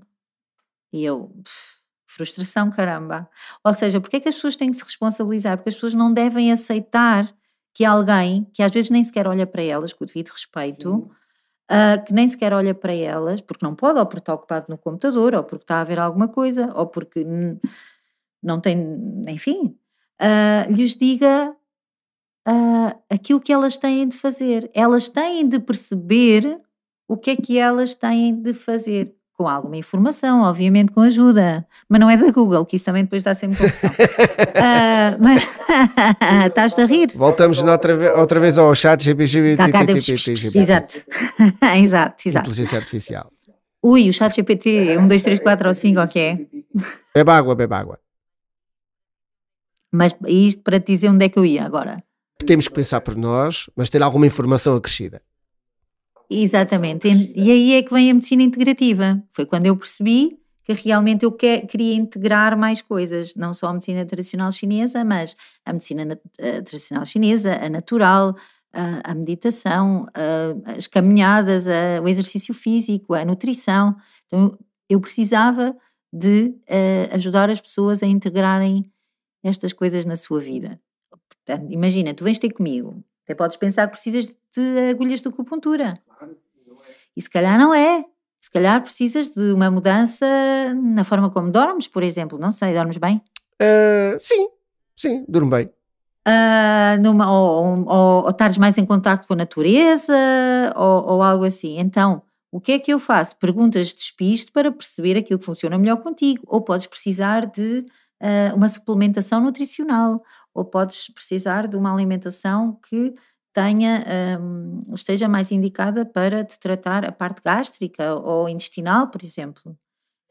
E eu, pff, frustração, caramba. Ou seja, porque é que as pessoas têm que se responsabilizar? Porque as pessoas não devem aceitar que alguém, que às vezes nem sequer olha para elas, com o devido respeito, uh, que nem sequer olha para elas, porque não pode, ou porque está ocupado no computador, ou porque está a ver alguma coisa, ou porque não tem, enfim, uh, lhes diga uh, aquilo que elas têm de fazer. Elas têm de perceber o que é que elas têm de fazer. Com alguma informação, obviamente com ajuda, mas não é da Google, que isso também depois dá sempre confusão. uh, mas... Estás-te a rir? Voltamos outra vez, outra vez ao chat GPT. Exato, exato, exato. Inteligência Artificial. Ui, o chat GPT 1, 2, 3, 4 ou 5, ok. Beba água, beba água. Mas isto para te dizer onde é que eu ia agora. Temos que pensar por nós, mas ter alguma informação acrescida. Exatamente. E aí é que vem a medicina integrativa. Foi quando eu percebi que realmente eu queria integrar mais coisas, não só a medicina tradicional chinesa, mas a medicina a eh, tradicional chinesa, a natural, a, a meditação, a, as caminhadas, o exercício físico, a nutrição. Então eu precisava de eh, ajudar as pessoas a integrarem estas coisas na sua vida. Portanto, imagina, tu vens ter comigo até podes pensar que precisas de agulhas de acupuntura. não é. E se calhar não é. Se calhar precisas de uma mudança na forma como dormes, por exemplo. Não sei, dormes bem? Uh, sim, sim, durmo bem. Uh, numa, ou, ou, ou estares mais em contato com a natureza ou, ou, algo assim. Então, o que é que eu faço? Perguntas de despiste para perceber aquilo que funciona melhor contigo. Ou podes precisar de uh, uma suplementação nutricional ou podes precisar de uma alimentação que tenha, um, esteja mais indicada para te tratar a parte gástrica ou intestinal, por exemplo.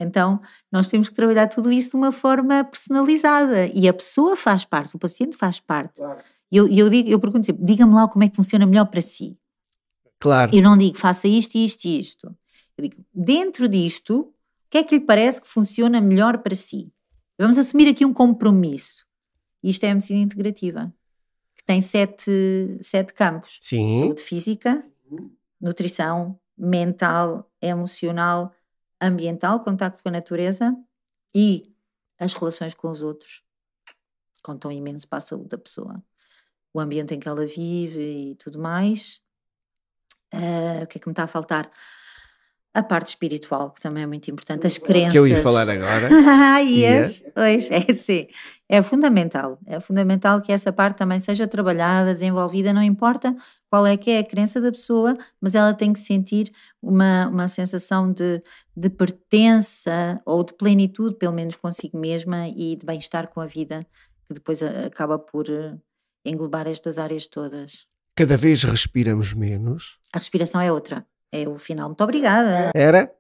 Então, nós temos que trabalhar tudo isso de uma forma personalizada e a pessoa faz parte, o paciente faz parte. Claro. Eu, eu, digo, eu pergunto sempre, diga-me lá como é que funciona melhor para si. Claro. Eu não digo faça isto, isto e isto. Eu digo, dentro disto, o que é que lhe parece que funciona melhor para si? Vamos assumir aqui um compromisso. Isto é a medicina integrativa, que tem sete, sete campos: Sim. saúde física, nutrição, mental, emocional, ambiental, contacto com a natureza e as relações com os outros. Contam imenso para a saúde da pessoa. O ambiente em que ela vive e tudo mais. Uh, o que é que me está a faltar? a parte espiritual, que também é muito importante, as crenças. Que eu ia falar agora. ah, yes, yes. é sim. É fundamental, é fundamental que essa parte também seja trabalhada, desenvolvida, não importa qual é que é a crença da pessoa, mas ela tem que sentir uma, uma sensação de, de pertença ou de plenitude, pelo menos consigo mesma, e de bem-estar com a vida, que depois eh, acaba por eh, englobar estas áreas todas. Cada vez respiramos menos. A respiração é outra. É o final. Muito obrigada. Era?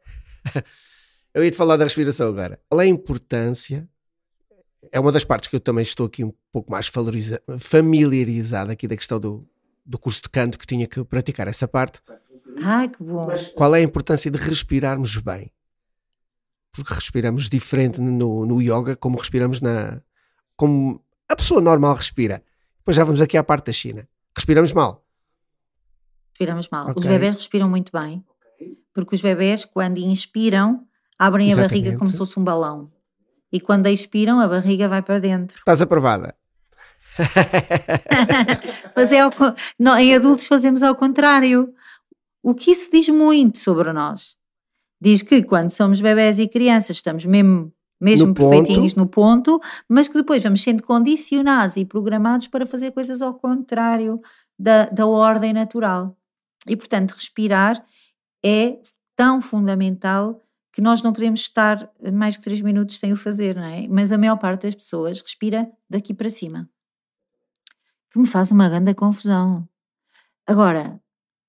<laughs> Eu ia te falar da respiração agora. Qual é a importância? É uma das partes que eu também estou aqui um pouco mais familiarizada aqui da questão do, do curso de canto que tinha que praticar essa parte. Ai, que bom. Mas qual é a importância de respirarmos bem? Porque respiramos diferente no, no yoga como respiramos na... como a pessoa normal respira. Depois já vamos aqui à parte da China. Respiramos mal respiramos mal. Okay. Os bebés respiram muito bem, porque os bebés, quando inspiram, abrem Exatamente. a barriga como se fosse um balão. E quando expiram, a barriga vai para dentro. Estás aprovada. <laughs> Mas é ao, não, em adultos fazemos ao contrário. O que isso diz muito sobre nós. Diz que quando somos bebés e crianças estamos mesmo, mesmo no perfeitinhos ponto. no ponto, mas que depois vamos sendo condicionados e programados para fazer coisas ao contrário da, da ordem natural. E, portanto, respirar é tão fundamental que nós não podemos estar mais que três minutos sem o fazer, não é? Mas a maior parte das pessoas respira daqui para cima, que me faz uma grande confusão. Agora,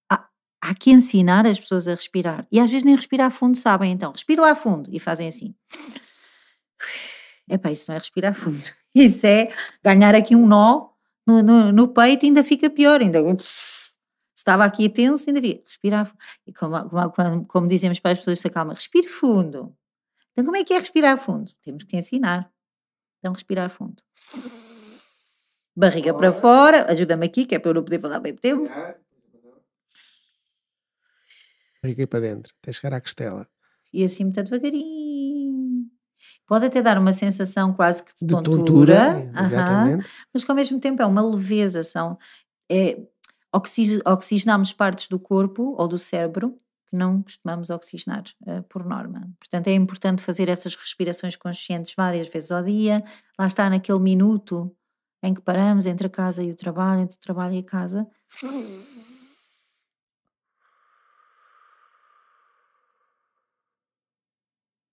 há, há que ensinar as pessoas a respirar. E às vezes nem respirar fundo sabem, então. Respira lá fundo e fazem assim. Epá, isso não é respirar fundo. <laughs> Isso é ganhar aqui um nó no, no, no peito ainda fica pior, ainda estava aqui tenso, ainda havia. respirava. E como, como, como dizemos para as pessoas, se acalma, respire fundo. Então, como é que é respirar fundo? Temos que ensinar. Então, respirar fundo. Barriga para fora, ajuda-me aqui, que é para eu não poder falar bem tempo. Barriga para dentro, até chegar à costela. E assim, muito devagarinho. Pode até dar uma sensação quase que de, de tontura, tontura uh -huh, mas que ao mesmo tempo é uma leveza, são, é, oxigenamos partes do corpo ou do cérebro que não costumamos oxigenar uh, por norma. Portanto, é importante fazer essas respirações conscientes várias vezes ao dia, lá está naquele minuto em que paramos entre a casa e o trabalho, entre o trabalho e a casa.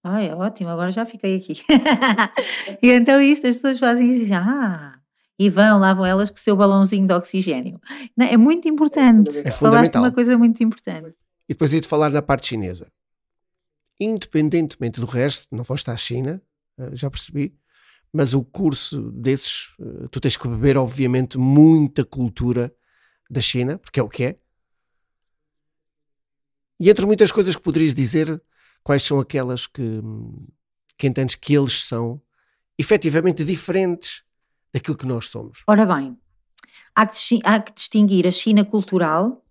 Ai, ótimo, agora já fiquei aqui. <laughs> e então isto, as pessoas fazem isso e dizem, ah, e vão, lavam elas com o seu balãozinho de oxigênio. Não, é muito é importante. É Falaste uma coisa muito importante. E depois ia-te falar na parte chinesa. Independentemente do resto, não foste à China, eh, já percebi, mas o curso desses, eh, tu tens que beber, obviamente, muita cultura da China, porque é o que é. E entre muitas coisas que poderias dizer, quais são aquelas que, hum, que entendes que eles são efetivamente diferentes daquilo que nós somos. Ora bem, há que, há que distinguir a China cultural,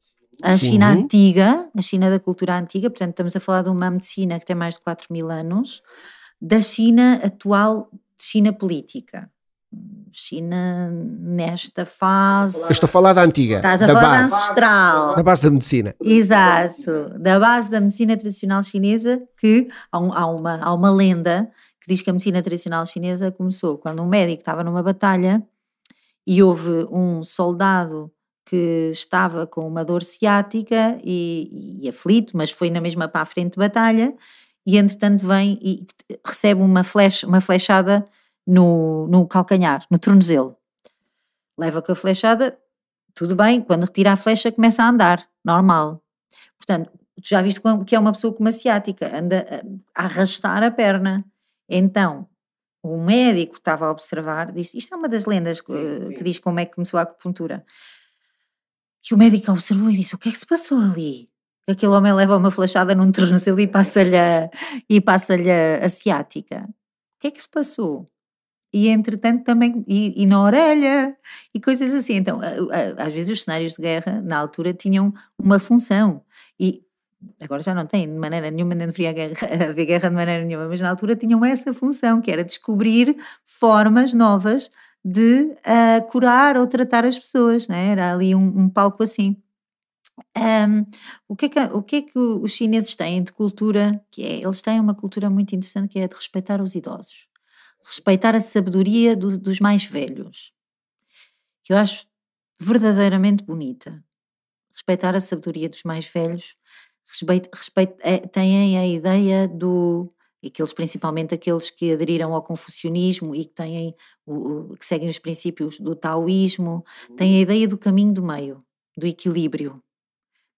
a Sim. China antiga, a China da cultura antiga, portanto, estamos a falar de uma medicina que tem mais de 4 mil anos, da China atual, China política. China nesta fase. Eu estou a falar da antiga. Estás a da falar base. da ancestral. Da base da medicina. Exato. Da base da medicina tradicional chinesa, que há, um, há, uma, há uma lenda que diz que a medicina tradicional chinesa começou quando um médico estava numa batalha e houve um soldado que estava com uma dor ciática e, e, aflito, mas foi na mesma para a frente de batalha, e entretanto vem e recebe uma, flecha, uma flechada no, no calcanhar, no tornozelo. Leva com a flechada, tudo bem, quando retira a flecha começa a andar, normal. Portanto, já viste que é uma pessoa com uma ciática, anda a arrastar a perna. Então, o médico estava a observar, disse, isto é uma das lendas que, sim, sim. que diz como é que começou a acupuntura, que o médico observou e disse, o que é que se passou ali? Aquele homem leva uma flechada num tornozelo e passa-lhe a, e passa-lhe a ciática. O que é que se passou? E entretanto também, e, e na orelha, e coisas assim. Então, a, a, às vezes os cenários de guerra, na altura, tinham uma função. E agora já não tem de maneira nenhuma, nem deveria <laughs> haver guerra de maneira nenhuma, mas na altura tinham essa função, que era descobrir formas novas de uh, curar ou tratar as pessoas, né? era ali um, um palco assim. Um, o, que é que, o que é que os chineses têm de cultura? Que é, eles têm uma cultura muito interessante que é a de respeitar os idosos, respeitar a sabedoria do, dos mais velhos, que eu acho verdadeiramente bonita. Respeitar a sabedoria dos mais velhos respeito, respeito, é, têm a ideia do. Aqueles, principalmente aqueles que aderiram ao confucionismo e que, têm o, o, que seguem os princípios do taoísmo, têm a hum. ideia do caminho do meio, do equilíbrio.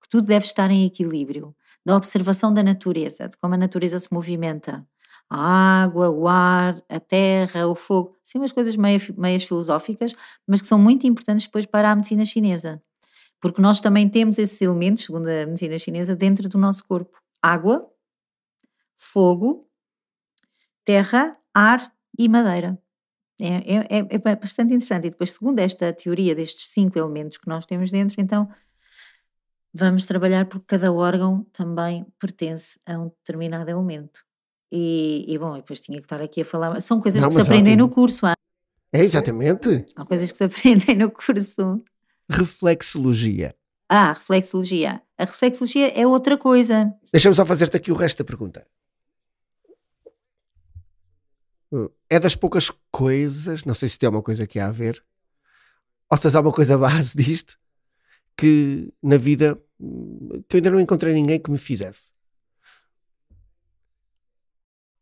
Que tudo deve estar em equilíbrio. Da observação da natureza, de como a natureza se movimenta. A água, o ar, a terra, o fogo. Sim, umas coisas meio, meias filosóficas, mas que são muito importantes depois para a medicina chinesa porque nós também temos esses elementos, segundo a medicina chinesa, dentro do nosso corpo: água, fogo, terra, ar e madeira. É, é, é, é bastante interessante. E depois, segundo esta teoria destes cinco elementos que nós temos dentro, então vamos trabalhar porque cada órgão também pertence a um determinado elemento. E, e bom, depois tinha que estar aqui a falar. São coisas Não, que se aprendem ótimo. no curso. Há. É, exatamente. Há coisas que se <laughs> aprendem no curso reflexologia? Ah, reflexologia. A reflexologia é outra coisa. Deixa-me só fazer-te aqui o resto da pergunta. Hum, é das poucas coisas, não sei se tem alguma coisa aqui a ver, ou se há alguma coisa base <laughs> disto, que na vida hum, que eu ainda não encontrei ninguém que me fizesse.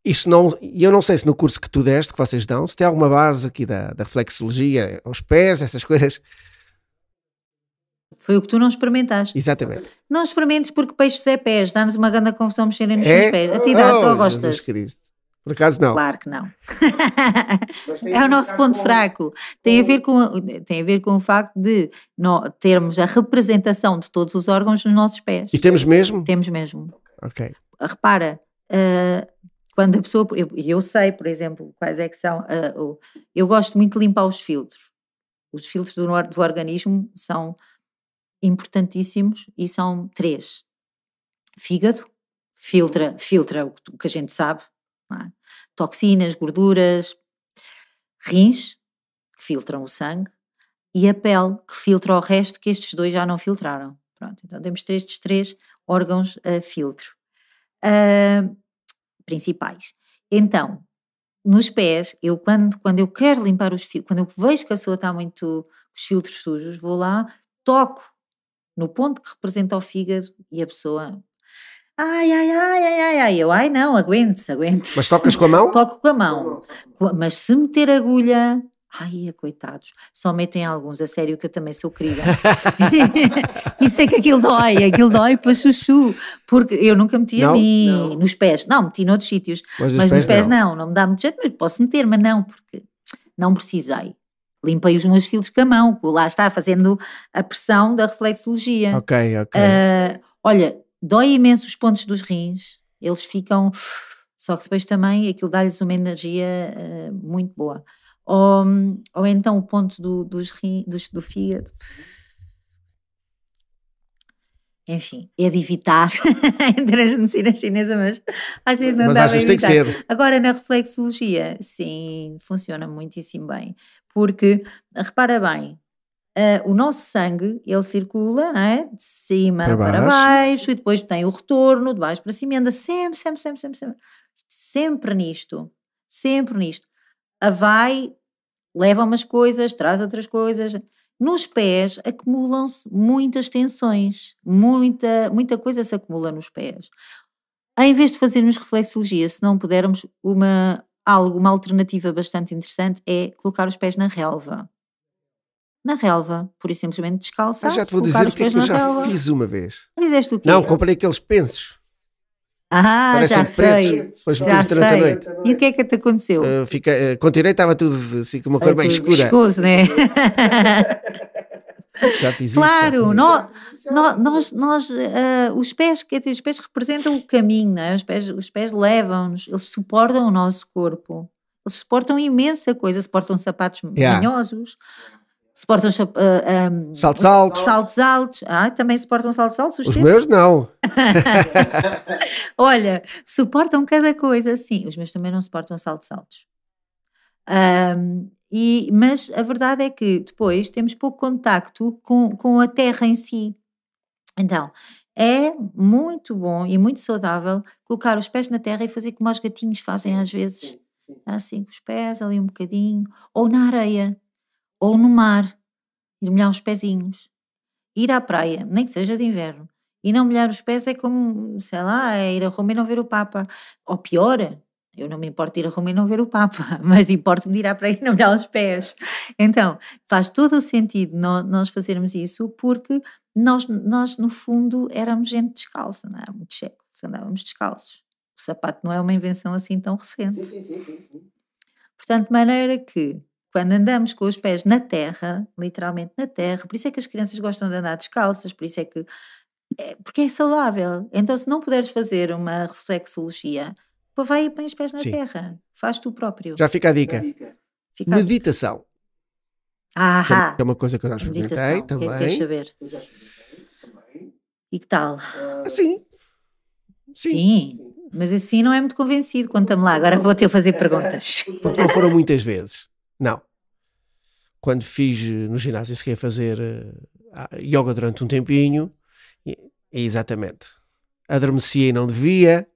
Isso não, e eu não sei se no curso que tu deste, que vocês dão, se tem alguma base aqui da, da aos pés, essas coisas, foi o que tu não experimentaste. Exatamente. Não experimentes porque peixes é pés, dá-nos uma grande confusão mexerem nos é? pés. A ti dá, oh, tu gostas. Jesus Cristo. Por acaso não. Claro que não. <laughs> é o nosso ponto com... fraco. Tem a, ver com, tem a ver com o facto de nós termos a representação de todos os órgãos nos nossos pés. E temos mesmo? Temos mesmo. Ok. Repara, uh, quando a pessoa. Eu, eu sei, por exemplo, quais é que são. Uh, eu gosto muito de limpar os filtros. Os filtros do, do organismo são importantíssimos e são três. Fígado, filtra, filtra o que a gente sabe, é? toxinas, gorduras, rins, que filtram o sangue, e a pele, que filtra o resto que estes dois já não filtraram. Pronto, então temos estes três órgãos a filtro uh, principais. Então, nos pés, eu quando, quando eu quero limpar os filtros, quando eu vejo que a pessoa está muito com os filtros sujos, vou lá, toco no ponto que representa o fígado e a pessoa. Ai, ai, ai, ai, ai, ai, eu, ai não, aguente-se, aguente Mas tocas <laughs> com a mão? Toco com a mão. Mas se meter agulha, Ai, é, coitados, só metem alguns, a sério que eu também sou querida. <laughs> Isso é que aquilo dói, aquilo dói para chuchu, porque eu nunca meti não, a mim, não. nos pés, não, meti noutros sítios, mas, mas pés nos pés não. não, não me dá muito jeito, mas posso meter, mas não, porque não precisei limpei os meus filhos com a mão, lá está, fazendo a pressão da reflexologia. Ok, ok. Uh, olha, dói imenso os pontos dos rins, eles ficam. Só que depois também aquilo dá-lhes uma energia uh, muito boa. Ou, ou então o ponto do, dos rins, dos, do fígado. Enfim, é de evitar <laughs> entre as medicina chinesa, mas às vezes não mas dá a evitar. Tem que ser. Agora, na reflexologia, sim, funciona muitíssimo bem. Porque, repara bem, uh, o nosso sangue, ele circula, não é? De cima para baixo. para baixo. e depois tem o retorno, de baixo para cima, anda sempre, sempre, sempre, sempre, sempre. Sempre nisto, sempre nisto. A vai, leva umas coisas, traz outras coisas. Nos pés acumulam-se muitas tensões, muita, muita coisa se acumula nos pés em vez de fazermos reflexologia, se não pudermos uma, algo, uma alternativa bastante interessante é colocar os pés na relva. Na relva, por isso simplesmente descalçar. Ah, já te vou dizer o que é que eu já relva. fiz uma vez. Fizeste o quê? Não, comprei aqueles pensos. Ah, Parecem já pretos, sei. já sei. A noite. E o que é que te aconteceu? Uh, fica, uh, continuei, estava tudo assim com uma cor é, bem escura. Escuso, né? <laughs> <laughs> Já fiz claro, isso, nós, nós, uh, eh, os pés, quer dizer, os pés representam o caminho, não é? os pés, os pés levam-nos, eles suportam o nosso corpo, eles suportam imensa coisa, suportam sapatos yeah. manhosos, suportam uh, eh, um, ehm, saltos, altos. saltos altos. Ah, também suportam saltos altos? Os, os meus não. <laughs> Olha, suportam cada coisa, sim, os meus também não suportam saltos altos. Um, ehm, e, mas a verdade é que depois temos pouco contacto com, com a terra em si. Então, é muito bom e muito saudável colocar os pés na terra e fazer como os gatinhos fazem sim, às vezes. Sim, sim. Assim, com os pés ali um bocadinho, ou na areia, ou no mar, ir molhar os pezinhos. Ir à praia, nem que seja de inverno, e não molhar os pés é como, sei lá, é ir a Roma e não ver o Papa. Ou pior, eu não me importo ir a Roma e não ver o Papa, <laughs> mas importo-me ir à praia e não dar os pés. Então, faz todo o sentido nós fazermos isso, porque nós, nós no fundo, éramos gente descalça, não é? Há muitos séculos andávamos descalços. O sapato não é uma invenção assim tão recente. Sim, sim, sim, sim. Portanto, de maneira que quando andamos com os pés na terra, literalmente na terra, por isso é que as crianças gostam de andar descalças, por isso é que. É, porque é saudável. Então, se não puderes fazer uma reflexologia Pois vai e põe os pés na Sim. terra. Faz tu próprio. Já fica a dica. Fica a meditação. É Ahá. Que é uma coisa que eu já experimentei meditação. também. O que é que queres saber? Eu já também. E que tal? Ah, assim. sim. Sim. Mas assim não é muito convencido. Conta-me lá, agora vou ter a fazer perguntas. Não foram muitas vezes. Não. Quando fiz eh, no ginásio, se quer fazer eh, yoga durante um tempinho. E, exatamente. Adormecia e não devia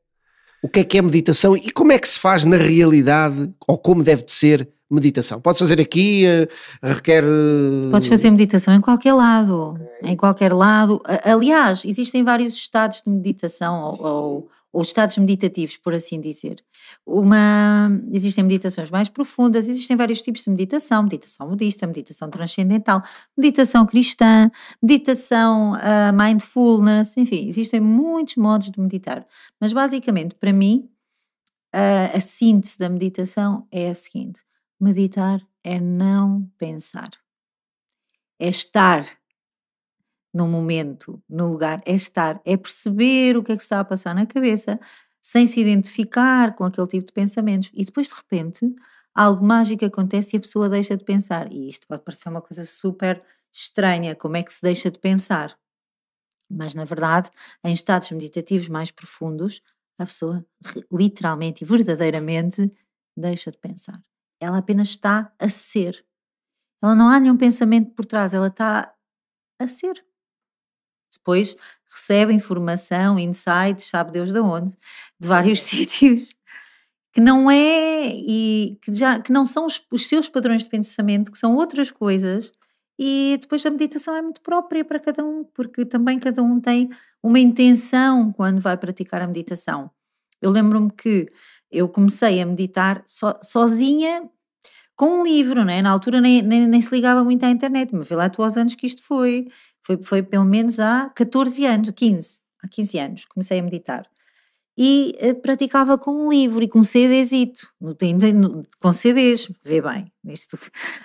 o que é que é meditação e como é que se faz na realidade ou como deve de ser meditação. Podes fazer aqui, eh, requer. Eh, Podes fazer meditação em qualquer lado, em qualquer lado. Aliás, existem vários estados de meditação ou, ou ou estados meditativos, por assim dizer. Uma, existem meditações mais profundas, existem vários tipos de meditação, meditação budista, meditação transcendental, meditação cristã, meditação uh, mindfulness, enfim, existem muitos modos de meditar. Mas basicamente, para mim, uh, a síntese da meditação é a seguinte: meditar é não pensar, é estar no momento, no lugar, é estar, é perceber o que é que está a passar na cabeça, sem se identificar com aquele tipo de pensamentos. E depois, de repente, algo mágico acontece e a pessoa deixa de pensar. E isto pode parecer uma coisa super estranha, como é que se deixa de pensar? Mas, na verdade, em estados meditativos mais profundos, a pessoa literalmente e verdadeiramente deixa de pensar. Ela apenas está a ser. Ela não há nenhum pensamento por trás, ela está a ser. Depois recebe informação, insights, sabe Deus de onde, de vários <laughs> sítios, que não é e que, já, que não são os, os seus padrões de pensamento, que são outras coisas. E depois a meditação é muito própria para cada um, porque também cada um tem uma intenção quando vai praticar a meditação. Eu lembro-me que eu comecei a meditar so, sozinha com um livro, né? na altura nem, nem, nem, se ligava muito à internet, mas vê lá tu aos anos que isto foi. Foi, foi pelo menos há 14 anos, 15, há 15 anos, comecei a meditar. E eh, praticava com um livro e com um CDzito, com CDs, vê bem. Isto,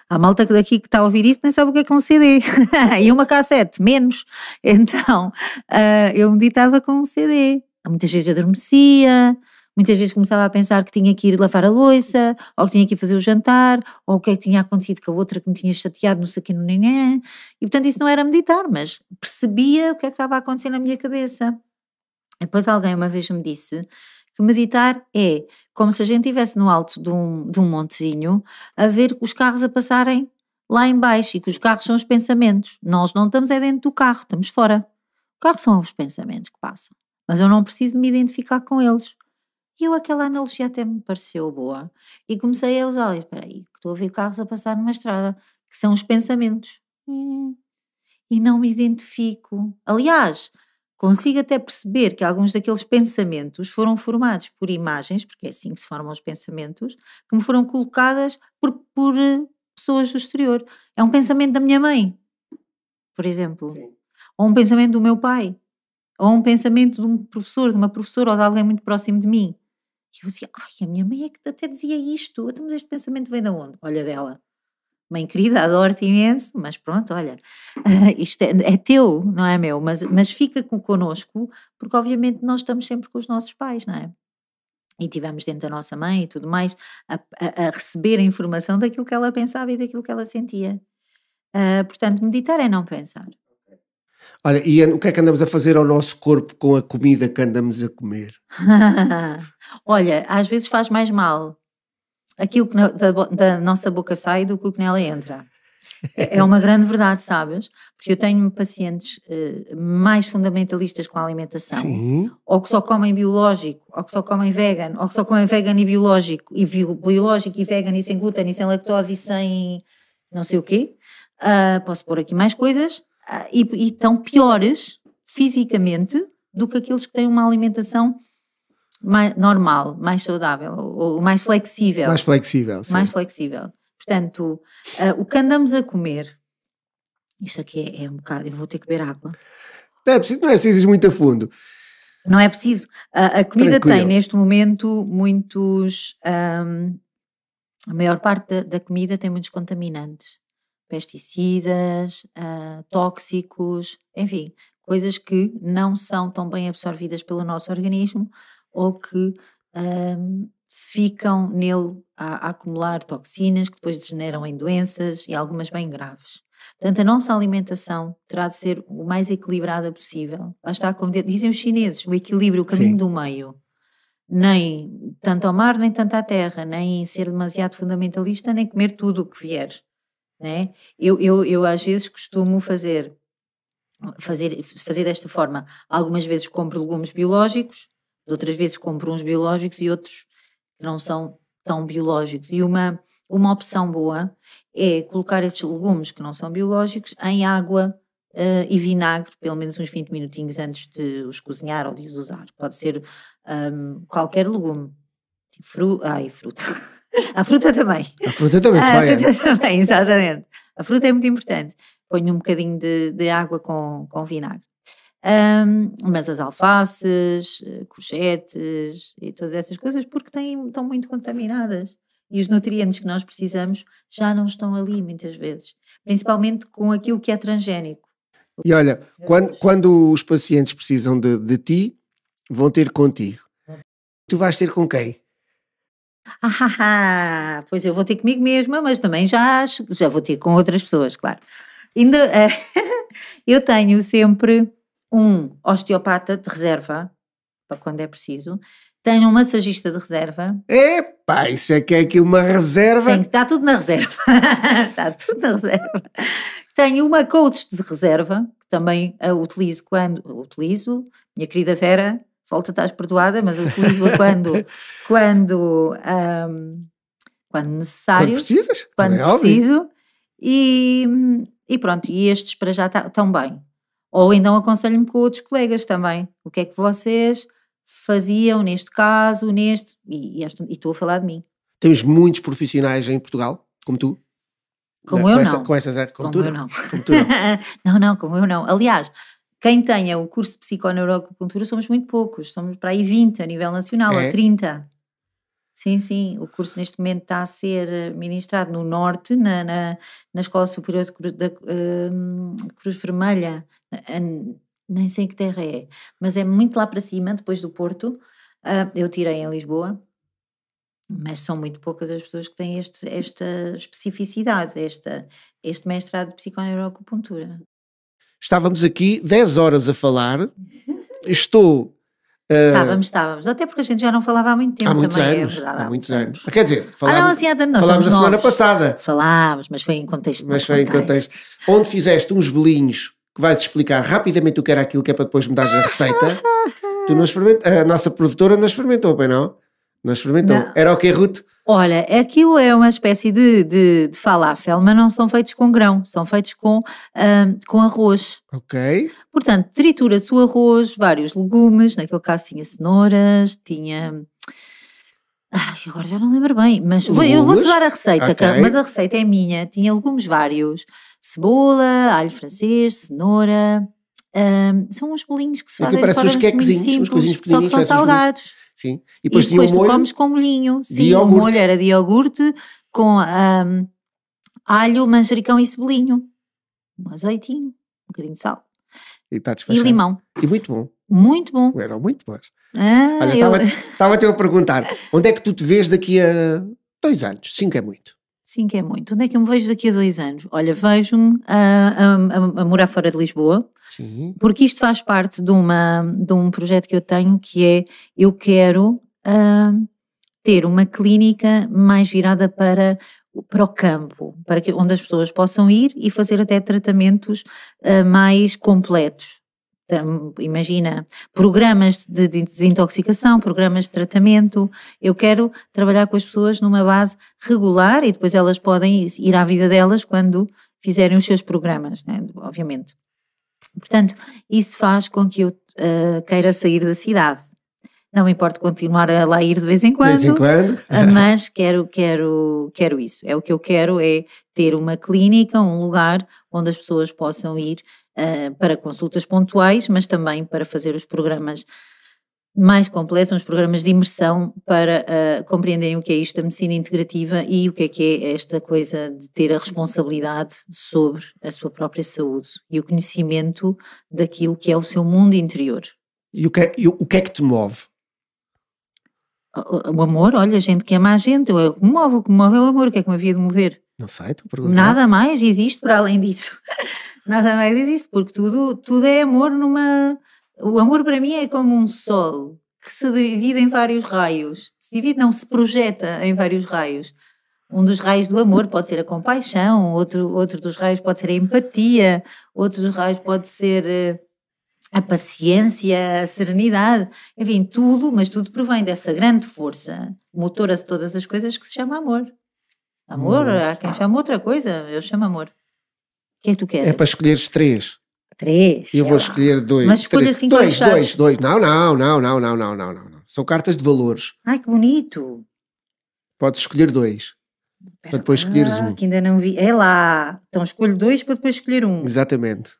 a malta daqui que está a ouvir isto nem sabe o que é que é um CD. <laughs> e uma cassete, menos. Então, uh, eu meditava com um CD. Muitas vezes adormecia, Muitas vezes começava a pensar que tinha que ir lavar a louça, ou que tinha que ir fazer o jantar, ou o que é que tinha acontecido com a outra que me tinha chateado, não sei o que, não, e portanto isso não era meditar, mas percebia o que é que estava a acontecer na minha cabeça. depois alguém uma vez me disse que meditar é como se a gente estivesse no alto de um, de um montezinho a ver os carros a passarem lá embaixo e que os carros são os pensamentos. Nós não estamos é dentro do carro, estamos fora. O carro são os pensamentos que passam. Mas eu não preciso de me identificar com eles. E eu aquela analogia até me pareceu boa. E comecei a usá-la. Espera aí, estou a ver carros a passar numa estrada, que são os pensamentos. Eh, e não me identifico. Aliás, consigo até perceber que alguns daqueles pensamentos foram formados por imagens, porque é assim que se formam os pensamentos, que me foram colocadas por, por eh, pessoas do exterior. É um pensamento da minha mãe, por exemplo. Sim. Ou um pensamento do meu pai. Ou um pensamento de um professor, de uma professora ou de alguém muito próximo de mim e eu dizia, ai, a minha mãe é que até dizia isto, então, mas este pensamento vem de onde? Olha dela. Mãe querida, adoro-te imenso, mas pronto, olha, <laughs> isto é, é, teu, não é meu, mas, mas fica com, connosco, porque obviamente nós estamos sempre com os nossos pais, não é? E tivemos dentro da nossa mãe e tudo mais, a, a, a receber a informação daquilo que ela pensava e daquilo que ela sentia. Uh, portanto, meditar é não pensar. Olha, e o que é que andamos a fazer ao nosso corpo com a comida que andamos a comer? <laughs> Olha, às vezes faz mais mal aquilo que da, da nossa boca sai do que o que nela entra. É, é uma grande verdade, sabes? Porque eu tenho pacientes uh, mais fundamentalistas com a alimentação, Sim. ou que só comem biológico, ou que só comem vegan, ou que só comem vegan e biológico, e biológico e vegan e sem glúten e sem lactose e sem não sei o quê. Uh, posso pôr aqui mais coisas. Ah, e, e estão piores fisicamente do que aqueles que têm uma alimentação mais, normal, mais saudável, ou, ou mais flexível. Mais flexível, sim. Mais flexível. Portanto, uh, o que andamos a comer, isto aqui é, é, um bocado, eu vou ter que beber água. Não é preciso, não é preciso ir muito a fundo. Não é preciso. Uh, a comida Tranquilo. tem neste momento muitos. Um, ah, a maior parte da, da comida tem muitos contaminantes pesticidas, uh, tóxicos, enfim, coisas que não são tão bem absorvidas pelo nosso organismo ou que um, ah, ficam nele a, a, acumular toxinas que depois degeneram em doenças e algumas bem graves. Portanto, a nossa alimentação terá de ser o mais equilibrada possível. Lá está, como dizem os chineses, o equilíbrio, o caminho Sim. do meio. Nem tanto ao mar, nem tanto à terra, nem ser demasiado fundamentalista, nem comer tudo o que vier. Né? Eu, eu, eu às vezes costumo fazer, fazer, fazer desta forma. Algumas vezes compro legumes biológicos, outras vezes compro uns biológicos e outros que não são tão biológicos. E uma, uma opção boa é colocar esses legumes que não são biológicos em água uh, e vinagre, pelo menos uns 20 minutinhos antes de os cozinhar ou de os usar. Pode ser um, qualquer legume. Tipo fru ai, fruta. <laughs> A fruta também. A fruta também, A fruta é. também, exatamente. A fruta é muito importante. Ponho um bocadinho de, de água com, com vinagre. Um, mas as alfaces, eh, cochetes e todas essas coisas, porque têm, estão muito contaminadas. E os nutrientes que nós precisamos já não estão ali muitas vezes, principalmente com aquilo que é transgénico. E olha, quando, quando os pacientes precisam de, de ti, vão ter contigo. Tu vais ter com quem? Ah, pois eu vou ter comigo mesma, mas também já, já vou ter com outras pessoas, claro. Ainda, <laughs> eu tenho sempre um osteopata de reserva, para quando é preciso, tenho um massagista de reserva. Epá, isso é que é aqui uma reserva. Tenho, está tudo na reserva. <laughs> está tudo na reserva. Tenho uma coach de reserva, que também a utilizo quando. Utilizo, minha querida Vera, volta estás perdoada, mas utilizo-a <laughs> quando, quando, um, quando necessário. Quando precisas. Quando é preciso. E, e pronto, e estes para já estão tá, bem. Ou então aconselho-me com outros colegas também. O que é que vocês faziam neste caso, neste. E, e, e estou a falar de mim. Temos muitos profissionais em Portugal, como tu. Como eu não. com como, como eu não. Como tu não. <laughs> não, não, como eu não. Aliás, quem tenha é o curso de psiconeuroacupuntura somos muito poucos, somos para aí 20 a nível nacional, é. ou 30. Sim, sim, o curso neste momento está a ser eh, ministrado no Norte, na, na, na Escola Superior de da ehm, Cruz Vermelha, nem sei que terra é, mas é muito lá para cima, depois do Porto. Uh, eu tirei em Lisboa, mas são muito poucas as pessoas que têm este, esta especificidade, esta, este mestrado de psiconeuroacupuntura. Estávamos aqui 10 horas a falar. Estou. Uh... Estávamos, estávamos. Até porque a gente já não falava há muito tempo há muitos também. É anos, é verdade, há, muitos anos. anos. Quer dizer, falámos, ah, não, assim, nós na novos. semana passada. Falámos, mas foi em contexto. Mas foi em contexto. Onde fizeste uns bolinhos que vais explicar rapidamente o que era aquilo que é para depois mudar a receita. tu não experimenta... A nossa produtora não experimentou, bem não? Não experimentou. Não. Era o okay, que, Ruth? Olha, aquilo é uma espécie de, de, de falafel, mas não são feitos com grão, são feitos com, com arroz. Ok. Portanto, tritura-se o arroz, vários legumes, naquele caso tinha cenouras, tinha. Ai, agora já não lembro bem, mas eu vou-te dar a receita, okay. Tá, mas a receita é minha. Tinha legumes vários: cebola, alho francês, cenoura. são uns bolinhos que se fazem. Aquilo parece uns quequezinhos, uns coisinhos Só que são salgados. Sim. E depois, e depois um molho, comes com linho. Sim, o molho era de iogurte com um, alho, manjericão e cebolinho. Um azeitinho, um bocadinho de sal. E, tá e limão. E muito bom. Muito bom. Eram muito bons. Ah, Olha, eu... estava-te a perguntar, onde é que tu te vês daqui a dois anos? Cinco é muito. Cinco é muito. Onde é que eu me vejo daqui a dois anos? Olha, vejo-me a, a, a, a morar fora de Lisboa, Sim. Porque isto faz parte de, uma, de um projeto que eu tenho que é eu quero uh, ter uma clínica mais virada para, para o campo, para que, onde as pessoas possam ir e fazer até tratamentos uh, mais completos. imagina, programas de, de desintoxicação, programas de tratamento. Eu quero trabalhar com as pessoas numa base regular e depois elas podem ir à vida delas quando fizerem os seus programas, né? obviamente. Portanto, isso faz com que eu uh, queira sair da cidade. Não me importa continuar a lá ir de vez em quando, vez em quando. Ah, mas quero, quero, quero isso. É o que eu quero é ter uma clínica, um lugar onde as pessoas possam ir uh, para consultas pontuais, mas também para fazer os programas mais complexos, uns programas de imersão para uh, compreenderem o que é isto da medicina integrativa e o que é que é esta coisa de ter a responsabilidade sobre a sua própria saúde e o conhecimento daquilo que é o seu mundo interior. E o que é, o que, é que te move? O, o amor, olha, a gente que ama a gente, é o que me move, o que me move é o amor, o que é que me havia de mover? Não sei, estou perguntando. Nada mais existe para além disso. <laughs> Nada mais existe, porque tudo, tudo é amor numa o amor para mim é como um sol que se divide em vários raios. Se divide, não, se projeta em vários raios. Um dos raios do amor pode ser a compaixão, outro, outro dos raios pode ser a empatia, outro dos raios pode ser eh, a paciência, a serenidade, enfim, tudo, mas tudo provém dessa grande força motora de todas as coisas que se chama amor. Amor, hum, há quem chama outra coisa, eu chamo amor. O que é que tu é queres? É para escolheres três. Três. Eu vou escolher dois. Mas escolha três. Assim cinco dois, dois, dois. Não, não, não, não, não, não, não, não. São cartas de valores. Ai, que bonito. Podes escolher dois. Pera, para depois escolheres ah, um. Que ainda não vi. É lá. Então escolho dois para depois escolher um. Exatamente.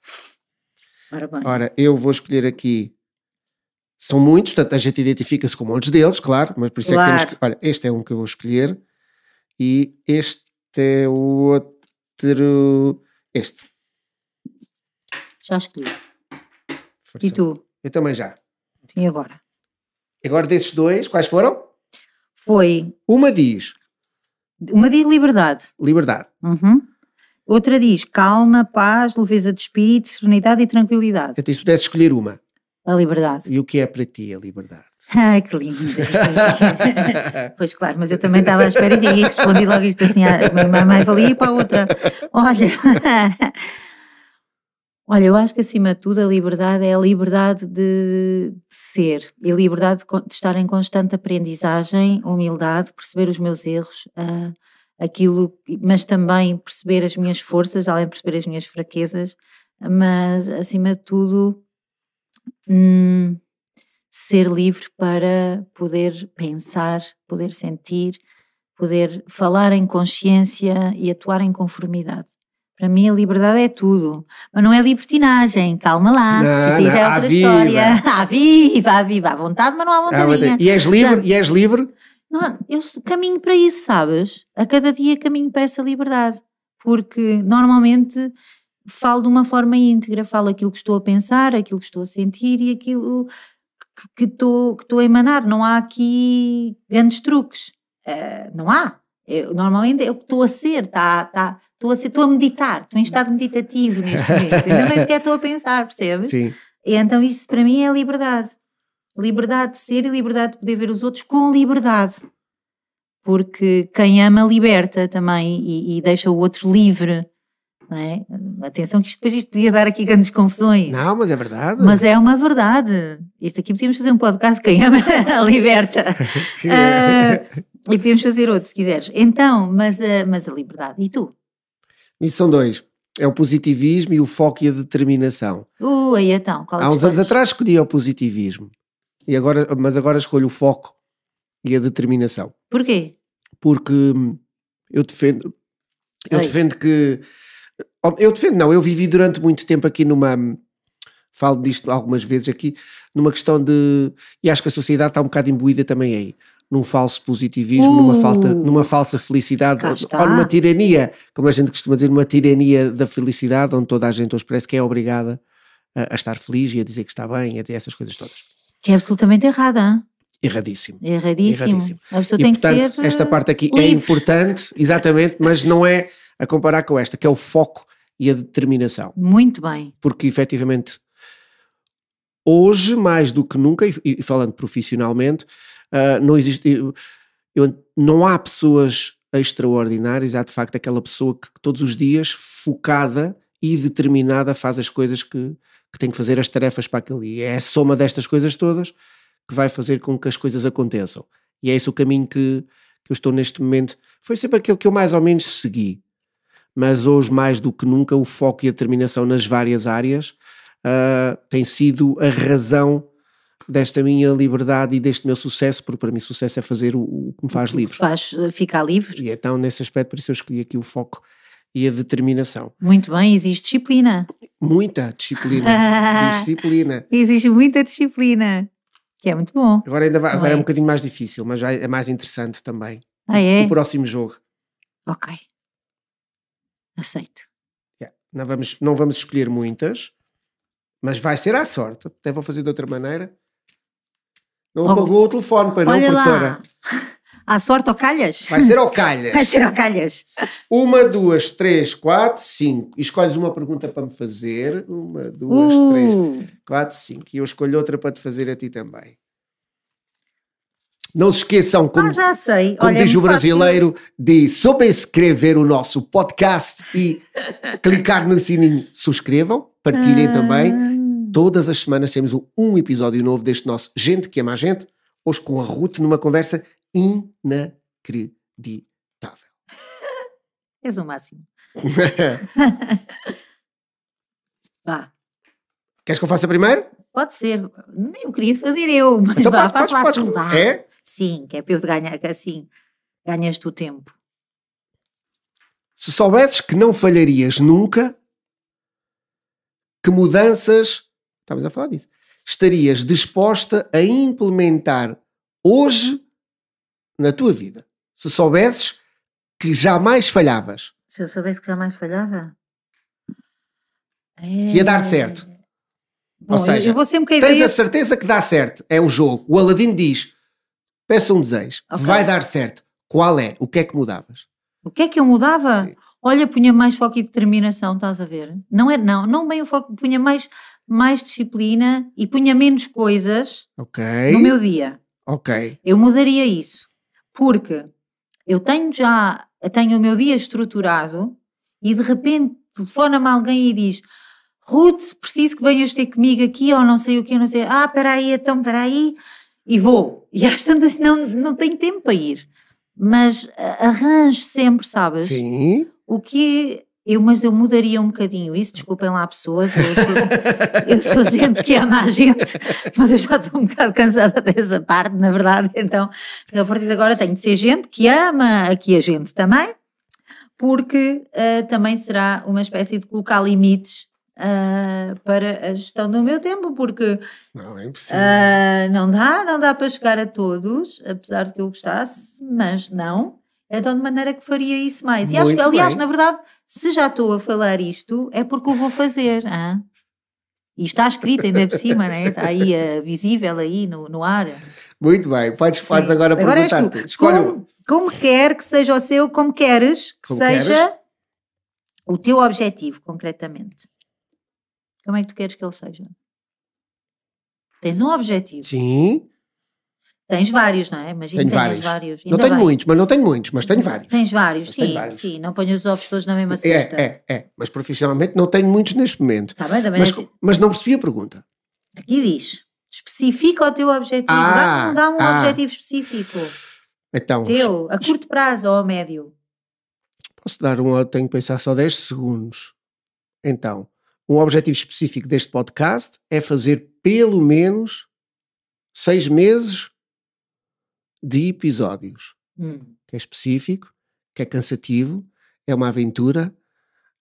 Ora bem. Ora, eu vou escolher aqui. São muitos, portanto a gente identifica-se com montes deles, claro, mas por isso claro. é que temos que. Olha, este é um que eu vou escolher e este é o outro. Este. Já escolhi. Força. E tu? Eu também já. E agora? Agora desses dois, quais foram? Foi. Uma diz. Uma diz liberdade. Liberdade. Uhum. Outra diz calma, paz, leveza de espírito, serenidade e tranquilidade. Então, se pudesse escolher uma. A liberdade. E o que é para ti a liberdade? <laughs> Ai, que linda! <laughs> pois claro, mas eu também estava à espera e respondi logo isto assim, ah, a minha mãe valia para a outra. Olha, Olha, eu acho que acima de tudo a liberdade é a liberdade de, de ser e a liberdade de, de, estar em constante aprendizagem, humildade, perceber os meus erros, uh, aquilo, mas também perceber as minhas forças, além de perceber as minhas fraquezas, mas acima de tudo hum, ser livre para poder pensar, poder sentir, poder falar em consciência e atuar em conformidade. Para mim a liberdade é tudo. Mas não é libertinagem, calma lá. Não, isso aí já é outra história. Há <laughs> viva, há viva, à vontade, mas não há vontadinha. E és livre? Portanto, e és livre? Não, eu caminho para isso, sabes? A cada dia caminho para essa liberdade. Porque normalmente falo de uma forma íntegra, falo aquilo que estou a pensar, aquilo que estou a sentir e aquilo que estou que estou que a emanar. Não há aqui grandes truques. Uh, não há. Eu, normalmente eu estou a ser, tá, tá, estou a ser, estou a meditar, estou em estado meditativo neste momento. Ainda nem sequer estou a pensar, percebes? Sim. E então isso para mim é liberdade. Liberdade de ser e liberdade de poder ver os outros com liberdade. Porque quem ama liberta também e, e deixa o outro livre. É? Atenção que isto, depois isto podia dar aqui grandes confusões. Não, mas é verdade. Mas é uma verdade. Isto aqui podíamos fazer um podcast quem ama <laughs> liberta. uh, <laughs> E podemos fazer outro, se quiseres. Então, mas a, mas a liberdade. E tu? Missão 2. É o positivismo e o foco e a determinação. Uh, aí então, é Há uns anos atrás escolhi o positivismo, e agora, mas agora escolho o foco e a determinação. Porquê? Porque hum, eu defendo, eu defendo que oh, eu defendo, não, eu vivi durante muito tempo aqui numa. Hum, falo disto algumas vezes aqui, numa questão de. E acho que a sociedade está um bocado imbuída também aí num falso positivismo, uh, numa, falta, numa falsa felicidade, ou numa tirania, como a gente costuma dizer, numa tirania da felicidade, onde toda a gente hoje parece que é obrigada a, a estar feliz e a dizer que está bem, a dizer essas coisas todas. Que é absolutamente errada, hein? Erradíssimo. Erradíssimo. Erradíssimo. A pessoa e, tem portanto, que ser. Esta eh, parte aqui é livre. é importante, exatamente, mas não é a comparar com esta, que é o foco e a determinação. Muito bem. Porque efetivamente, hoje, mais do que nunca, e, e falando profissionalmente, ah, não existe. Eu, eu, não há pessoas extraordinárias, há de facto aquela pessoa que todos os dias, focada e determinada, faz as coisas que, que tem que fazer, as tarefas para aquele. E é a soma destas coisas todas que vai fazer com que as coisas aconteçam. E é esse o caminho que, que eu estou neste momento. Foi sempre aquele que eu mais ou menos segui. Mas hoje, mais do que nunca, o foco e a determinação nas várias áreas uh, tem sido a razão desta minha liberdade e deste meu sucesso, porque para mim sucesso é fazer o, o que me faz o livre. Faz eh, ficar livre. E então, nesse aspecto, por isso eu escolhi aqui o foco e a determinação. Muito bem, existe disciplina. Muita disciplina. <laughs> disciplina. Existe muita disciplina, que é muito bom. Agora, ainda vai, agora é? é? um bocadinho mais difícil, mas já é, é mais interessante também. Ah, é? O próximo jogo. Ok. Aceito. Yeah. Não, vamos, não vamos escolher muitas mas vai ser à sorte. Até vou fazer de outra maneira. Não apagou o telefone, pois não, produtora? <laughs> À sorte ou calhas? Vai ser ou calhas. Vai ser ou calhas. Uma, duas, três, quatro, cinco. E escolhes uma pergunta para me fazer. Uma, duas, uh. três, quatro, cinco. E eu escolho outra para te fazer a ti também. Não se esqueçam, como, ah, já sei. como Olha, é diz é o brasileiro, fácil. de subscrever o nosso podcast e clicar no sininho. Subscrevam, partilhem ah. também Todas as semanas temos um episódio novo deste nosso Gente que Ama a Gente, hoje com a Ruth numa conversa inacreditável. <laughs> És o máximo. <laughs> <laughs> vá. Queres que eu faça primeiro? Pode ser. Nem eu queria fazer eu, mas então, vá, podes, faz podes, lá É? Sim, que é para eu ganhar, que é assim ganhas tu tempo. Se soubesses que não falharias nunca, que mudanças Estávamos a falar disso. Estarias disposta a implementar hoje na tua vida? Se soubesses que jamais falhavas. Se eu soubesse que jamais falhava? É... Que ia dar é. certo. Bom, Ou seja, tens a certeza que dá certo. É um jogo. O Aladino diz: peça um desejo, okay. vai dar certo. Qual é? O que é que mudavas? O que é que eu mudava? Sim. Olha, punha mais foco e determinação, estás a ver? Não é, não, não bem o foco, punha mais mais disciplina e punha menos coisas okay. no meu dia. Ok. Eu mudaria isso. Porque eu tenho já, tenho o meu dia estruturado e de repente telefona-me alguém e diz Ruth, preciso que venhas ter comigo aqui ou não sei o que, não sei. Ah, peraí, então peraí. E vou. E às tantas <laughs> não, não tenho tempo para ir. Mas eh, arranjo sempre, sabes? Sim. O que eu, mas eu mudaria um bocadinho isso, desculpem lá pessoas, eu sou, eu sou, gente que ama a gente, mas eu já estou um bocado cansada dessa parte, na verdade, então a partir de agora tenho de ser gente que ama aqui a gente também, porque uh, também será uma espécie de colocar limites Uh, para a gestão do meu tempo, porque não, é impossível. Uh, não dá, não dá para chegar a todos, apesar de que eu gostasse, mas não. Então, de maneira que faria isso mais. E acho que, aliás, bem. na verdade, se já estou a falar isto, é porque o vou fazer. Hein? E está escrito ainda por cima, né? está aí uh, visível aí no, no ar. Muito bem, podes, podes agora, agora perguntar-te. Escolha como, como quer que seja o seu, como queres que como seja queres? o teu objetivo, concretamente. Como é que tu queres que ele seja? Tens um objetivo. Sim. Tens vários, não é? Imagina tenho vários. vários. Não tenho bem. muitos, mas não tenho muitos, mas tenho vários. Tens vários, mas sim, vários. sim. Não ponho os ovos todos na mesma é, cesta. É, é, é. Mas profissionalmente não tenho muitos neste momento. Está bem, também mas, é... mas não percebi a pergunta. Aqui diz, especifica o teu objetivo. Ah, dá, não dá um ah. objetivo específico. Então. Teu, a curto prazo ou a médio? Posso dar um, tenho que pensar só 10 segundos. Então, um objetivo específico deste podcast é fazer pelo menos 6 meses de episódios. Hum. Que é específico, que é cansativo, é uma aventura,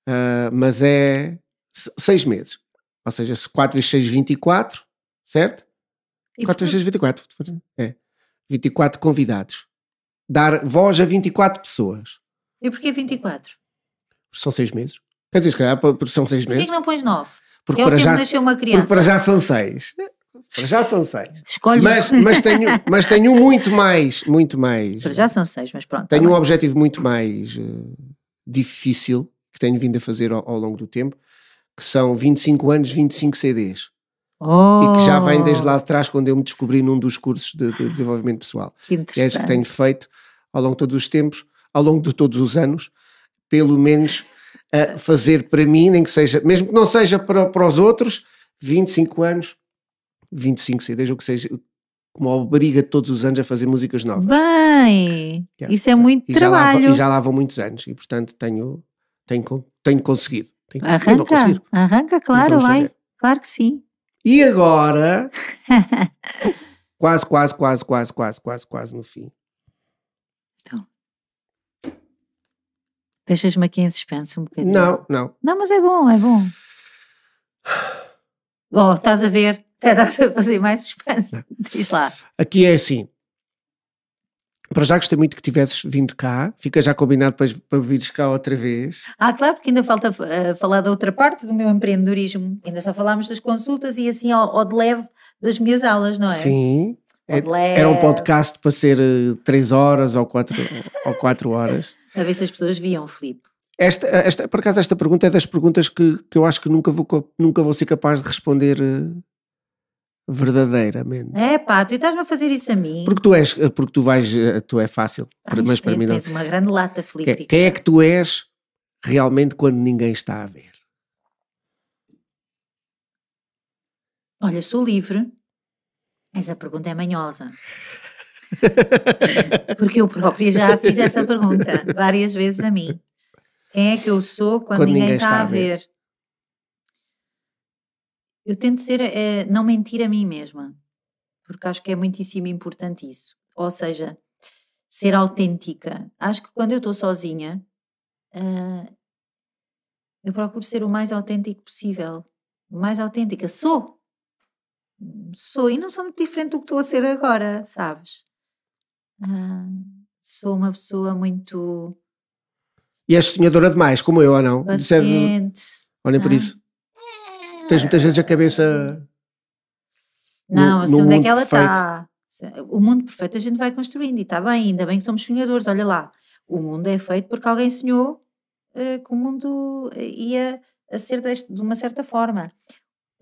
uh, mas é seis meses. Ou seja, 4 vezes 6, 24, certo? 4 vezes 6, 24. É. 24 convidados. Dar voz a 24 pessoas. E porquê 24? Porque São seis meses. Quer dizer, se calhar porque são seis é meses. Porquê que não pões 9? Porque é para já, nasceu uma criança. Porque para já são seis. Para já são seis. Mas, mas, tenho, mas tenho muito mais, muito mais. Para já são seis, mas pronto. Tá tenho tá um bem. objetivo muito mais uh, difícil que tenho vindo a fazer ao, ao, longo do tempo, que são 25 anos, 25 CDs. Oh. E que já vem desde lá de trás, quando eu me descobri num dos cursos de, de desenvolvimento pessoal. Que interessante. É isso que tenho feito ao longo de todos os tempos, ao longo de todos os anos, pelo menos a fazer para mim, nem que seja, mesmo que não seja para, para os outros, 25 anos, 25 CDs, ou que seja, como obriga todos os anos a fazer músicas novas. Bem, yeah, isso é muito e trabalho. lá, e já lá vão muitos anos e, portanto, tenho, tenho, tenho conseguido. Tenho conseguido arranca, arranca, claro, vai. Fazer. Claro que sim. E agora, <laughs> quase, quase, quase, quase, quase, quase, quase no fim. Então, deixas-me aqui em suspenso um bocadinho. Não, não. Não, mas é bom, é bom. Oh, <sighs> estás a ver? Até dá para fazer mais suspense. É. Diz lá. Aqui é assim. Para já gostei muito que tivesses vindo cá, fica já combinado para para vires cá outra vez. Ah, claro, porque ainda falta uh, falar da outra parte do meu empreendedorismo. Ainda só falámos das consultas e assim ao, ao de leve das minhas aulas, não é? Sim. É, era um podcast para ser 3 uh, eh, horas ou 4 ou quatro horas. A ver se as pessoas viam, Filipe. Esta, esta, por acaso, esta pergunta é das perguntas que, que eu acho que nunca vou, nunca vou ser capaz de responder uh, verdadeiramente. É pá, tu estás-me a fazer isso a mim. Porque tu és, eh, porque tu vais, eh, tu é fácil, Ai, mas para mim não. Tens uma grande lata é- flip. Quem, quem é que tu és realmente quando ninguém está a ver? Olha, sou livre. Essa pergunta é manhosa. <laughs> Porque eu própria já fiz essa pergunta várias vezes a mim. Quem é que eu sou quando, quando ninguém, ninguém, está, está a ver? ver? Eu tento ser, é, não mentir a mim mesma, porque acho que é muitíssimo importante isso. Ou seja, ser autêntica. Acho que quando eu estou sozinha, uh, eu procuro ser o mais autêntico possível. O mais autêntica. Sou. Sou. E não sou muito diferente do que estou a ser agora, sabes? Uh, sou uma pessoa muito. E és sonhadora demais, como eu, ou não? É Paciente. Olhem por ah. isso. Tens muitas vezes a cabeça. Não, no, assim, no onde é que ela está? O mundo perfeito a gente vai construindo e está bem, ainda bem que somos sonhadores. Olha lá, o mundo é feito porque alguém sonhou uh, que o mundo eh, ia a ser deste, de uma certa forma.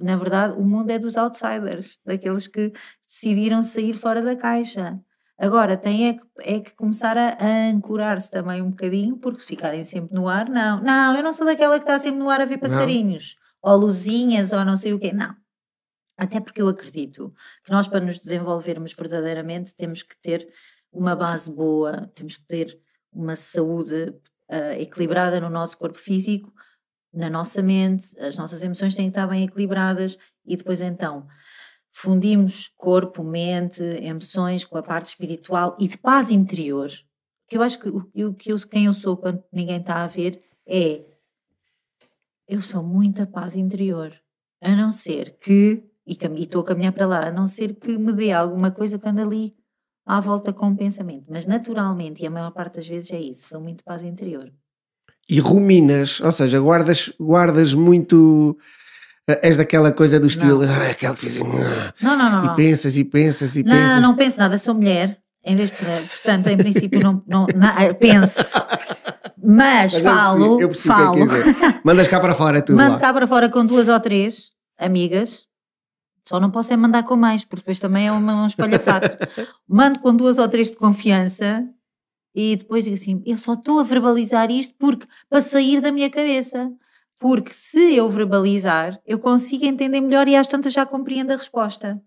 Na verdade, o mundo é dos outsiders, daqueles que decidiram sair fora da caixa. Agora, tem é que, é que começar a, ancorar-se também um bocadinho, porque ficarem sempre no ar, não. Não, eu não sou daquela que está sempre no ar a ver passarinhos ou luzinhas, ou não sei o quê. Não. Até porque eu acredito que nós, para nos desenvolvermos verdadeiramente, temos que ter uma base boa, temos que ter uma saúde uh, equilibrada no nosso corpo físico, na nossa mente, as nossas emoções têm que estar bem equilibradas e depois então fundimos corpo, mente, emoções com a parte espiritual e de paz interior. Que eu acho que o que eu, quem eu sou quando ninguém está a ver é eu sou muita paz interior. A não ser que, e estou a caminhar para lá, a não ser que me dê alguma coisa quando ali à volta com o pensamento. Mas naturalmente, e a maior parte das vezes é isso, sou muito paz interior. E ruminas, ou seja, guardas, guardas muito. Eh, és daquela coisa do estilo, ah, aquele que dizem, ah. não, não, não, e não. pensas e pensas e não, pensas. Não, não penso nada, sou mulher, em vez de, portanto, em princípio, não, não, não penso. <laughs> Mas, mas falo, eu eu falo. Que é que Mandas cá para fora tudo. Mando lá. cá para fora com duas ou três amigas. Só não posso é mandar com mais, porque depois também é um espalhafato. <laughs> Mando com duas ou três de confiança e depois digo assim: eu só estou a verbalizar isto porque para sair da minha cabeça. Porque se eu verbalizar, eu consigo entender melhor e às tantas já compreendo a resposta.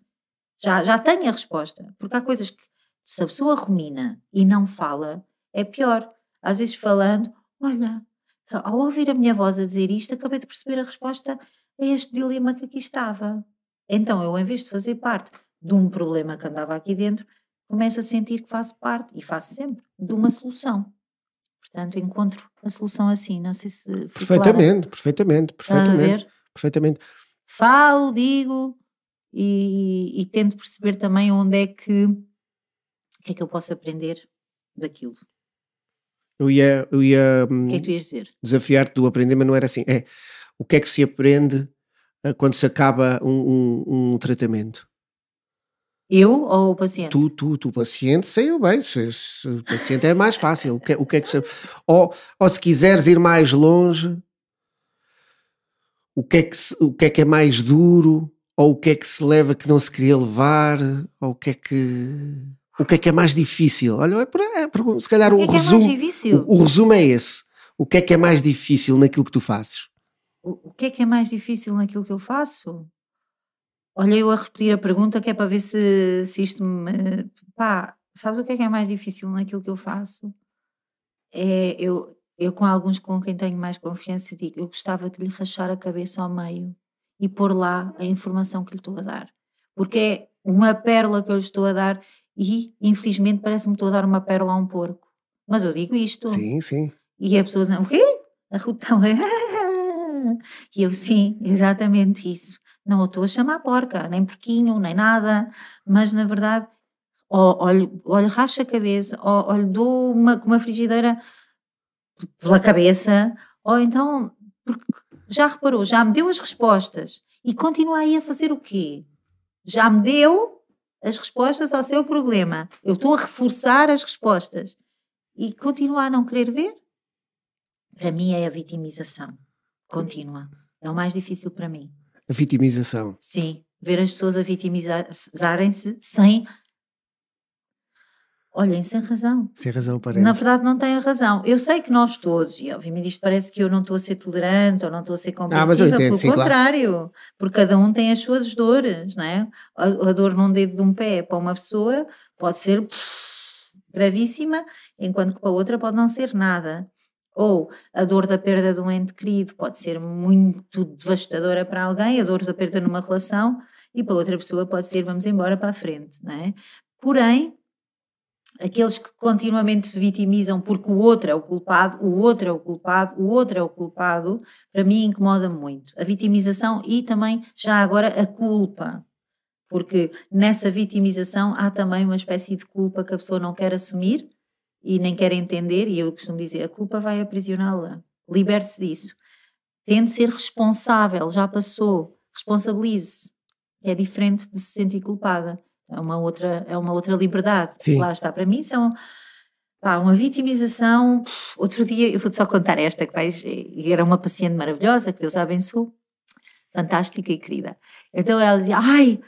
Já, já tenho a resposta. Porque há coisas que, se a pessoa rumina e não fala, é pior às vezes falando, olha, ao ouvir a minha voz a dizer isto, acabei de perceber a resposta a este dilema que aqui estava. Então, eu, em vez de fazer parte de um problema que andava aqui dentro, começo a sentir que faço parte, e faço sempre, de uma solução. Portanto, encontro a solução assim. Não sei se. Perfeitamente, clara. perfeitamente, perfeitamente. Perfeitamente. Falo, digo e, e, tento perceber também onde é que. O que é que eu posso aprender daquilo? Eu ia, eu ia, hum, que é que dizer? desafiar-te do aprender, mas não era assim. É o que é que se aprende ah, quando se acaba um, um, um tratamento? Eu ou o paciente? Tu, tu, tu, paciente, sei eu bem. Se, se, o paciente é mais fácil. O que, é, o que é que se, ou, ou se quiseres ir mais longe, o que, é que se, o que é que é mais duro? Ou o que é que se leva que não se queria levar? Ou o que é que o que é que é mais difícil? Olha, é, se calhar o, o é resumo, que é mais difícil? O, o, resumo é esse. O que é que é mais difícil naquilo que tu fazes? O, o que é que é mais difícil naquilo que eu faço? Olha, eu a repetir a pergunta que é para ver se, se isto me. Pá, sabes o que é que é mais difícil naquilo que eu faço? É, eu, eu, com alguns com quem tenho mais confiança, digo: eu gostava de lhe rachar a cabeça ao meio e pôr lá a informação que lhe estou a dar. Porque é uma pérola que eu lhe estou a dar e, infelizmente, parece-me estou a dar uma pérola a um porco. Mas eu digo isto. Sim, sim. E as pessoas dizem, o quê? A Rutão é... <laughs> E eu, sim, exatamente isso. Não estou a chamar porca, nem porquinho, nem nada, mas na verdade, olho, olho racha a cabeça, olho dou uma, com uma frigideira pela cabeça, ou então, porque já reparou, já me deu as respostas e continua aí a fazer o quê? Já me deu as respostas ao seu problema. Eu estou a reforçar as respostas. E continuar a não querer ver? Para mim é a vitimização. Continua. É o mais difícil para mim. A vitimização. Sim. Ver as pessoas a vitimizarem-se sem Olhem, sem razão. Sem razão, parece. Na verdade, não têm razão. Eu sei que nós todos, e obviamente isto parece que eu não estou a ser tolerante ou não estou a ser compreensiva, ah, entendo, pelo sim, contrário, claro. porque cada um tem as suas dores, não é? A, a, dor num dedo de um pé é para uma pessoa pode ser pff, gravíssima, enquanto que para outra pode não ser nada. Ou a dor da perda de um ente querido pode ser muito devastadora para alguém, a dor da perda numa relação, e para outra pessoa pode ser vamos embora para a frente, não é? Porém, aqueles que continuamente se vitimizam porque o outro é o culpado, o outro é o culpado, o outro é o culpado, para mim incomoda muito. A vitimização e também, já agora, a culpa. Porque nessa vitimização há também uma espécie de culpa que a pessoa não quer assumir e nem quer entender, e eu costumo dizer: a culpa vai aprisioná-la. Liberte-se disso. Tente ser responsável, já passou. Responsabilize-se. É diferente de se sentir culpada é uma outra, é uma outra liberdade. Sim. Lá está, para mim são pá, uma vitimização. Outro dia, eu vou-te só contar esta, que vais, era uma paciente maravilhosa, que Deus a abençoe, fantástica e querida. Então ela dizia, ai,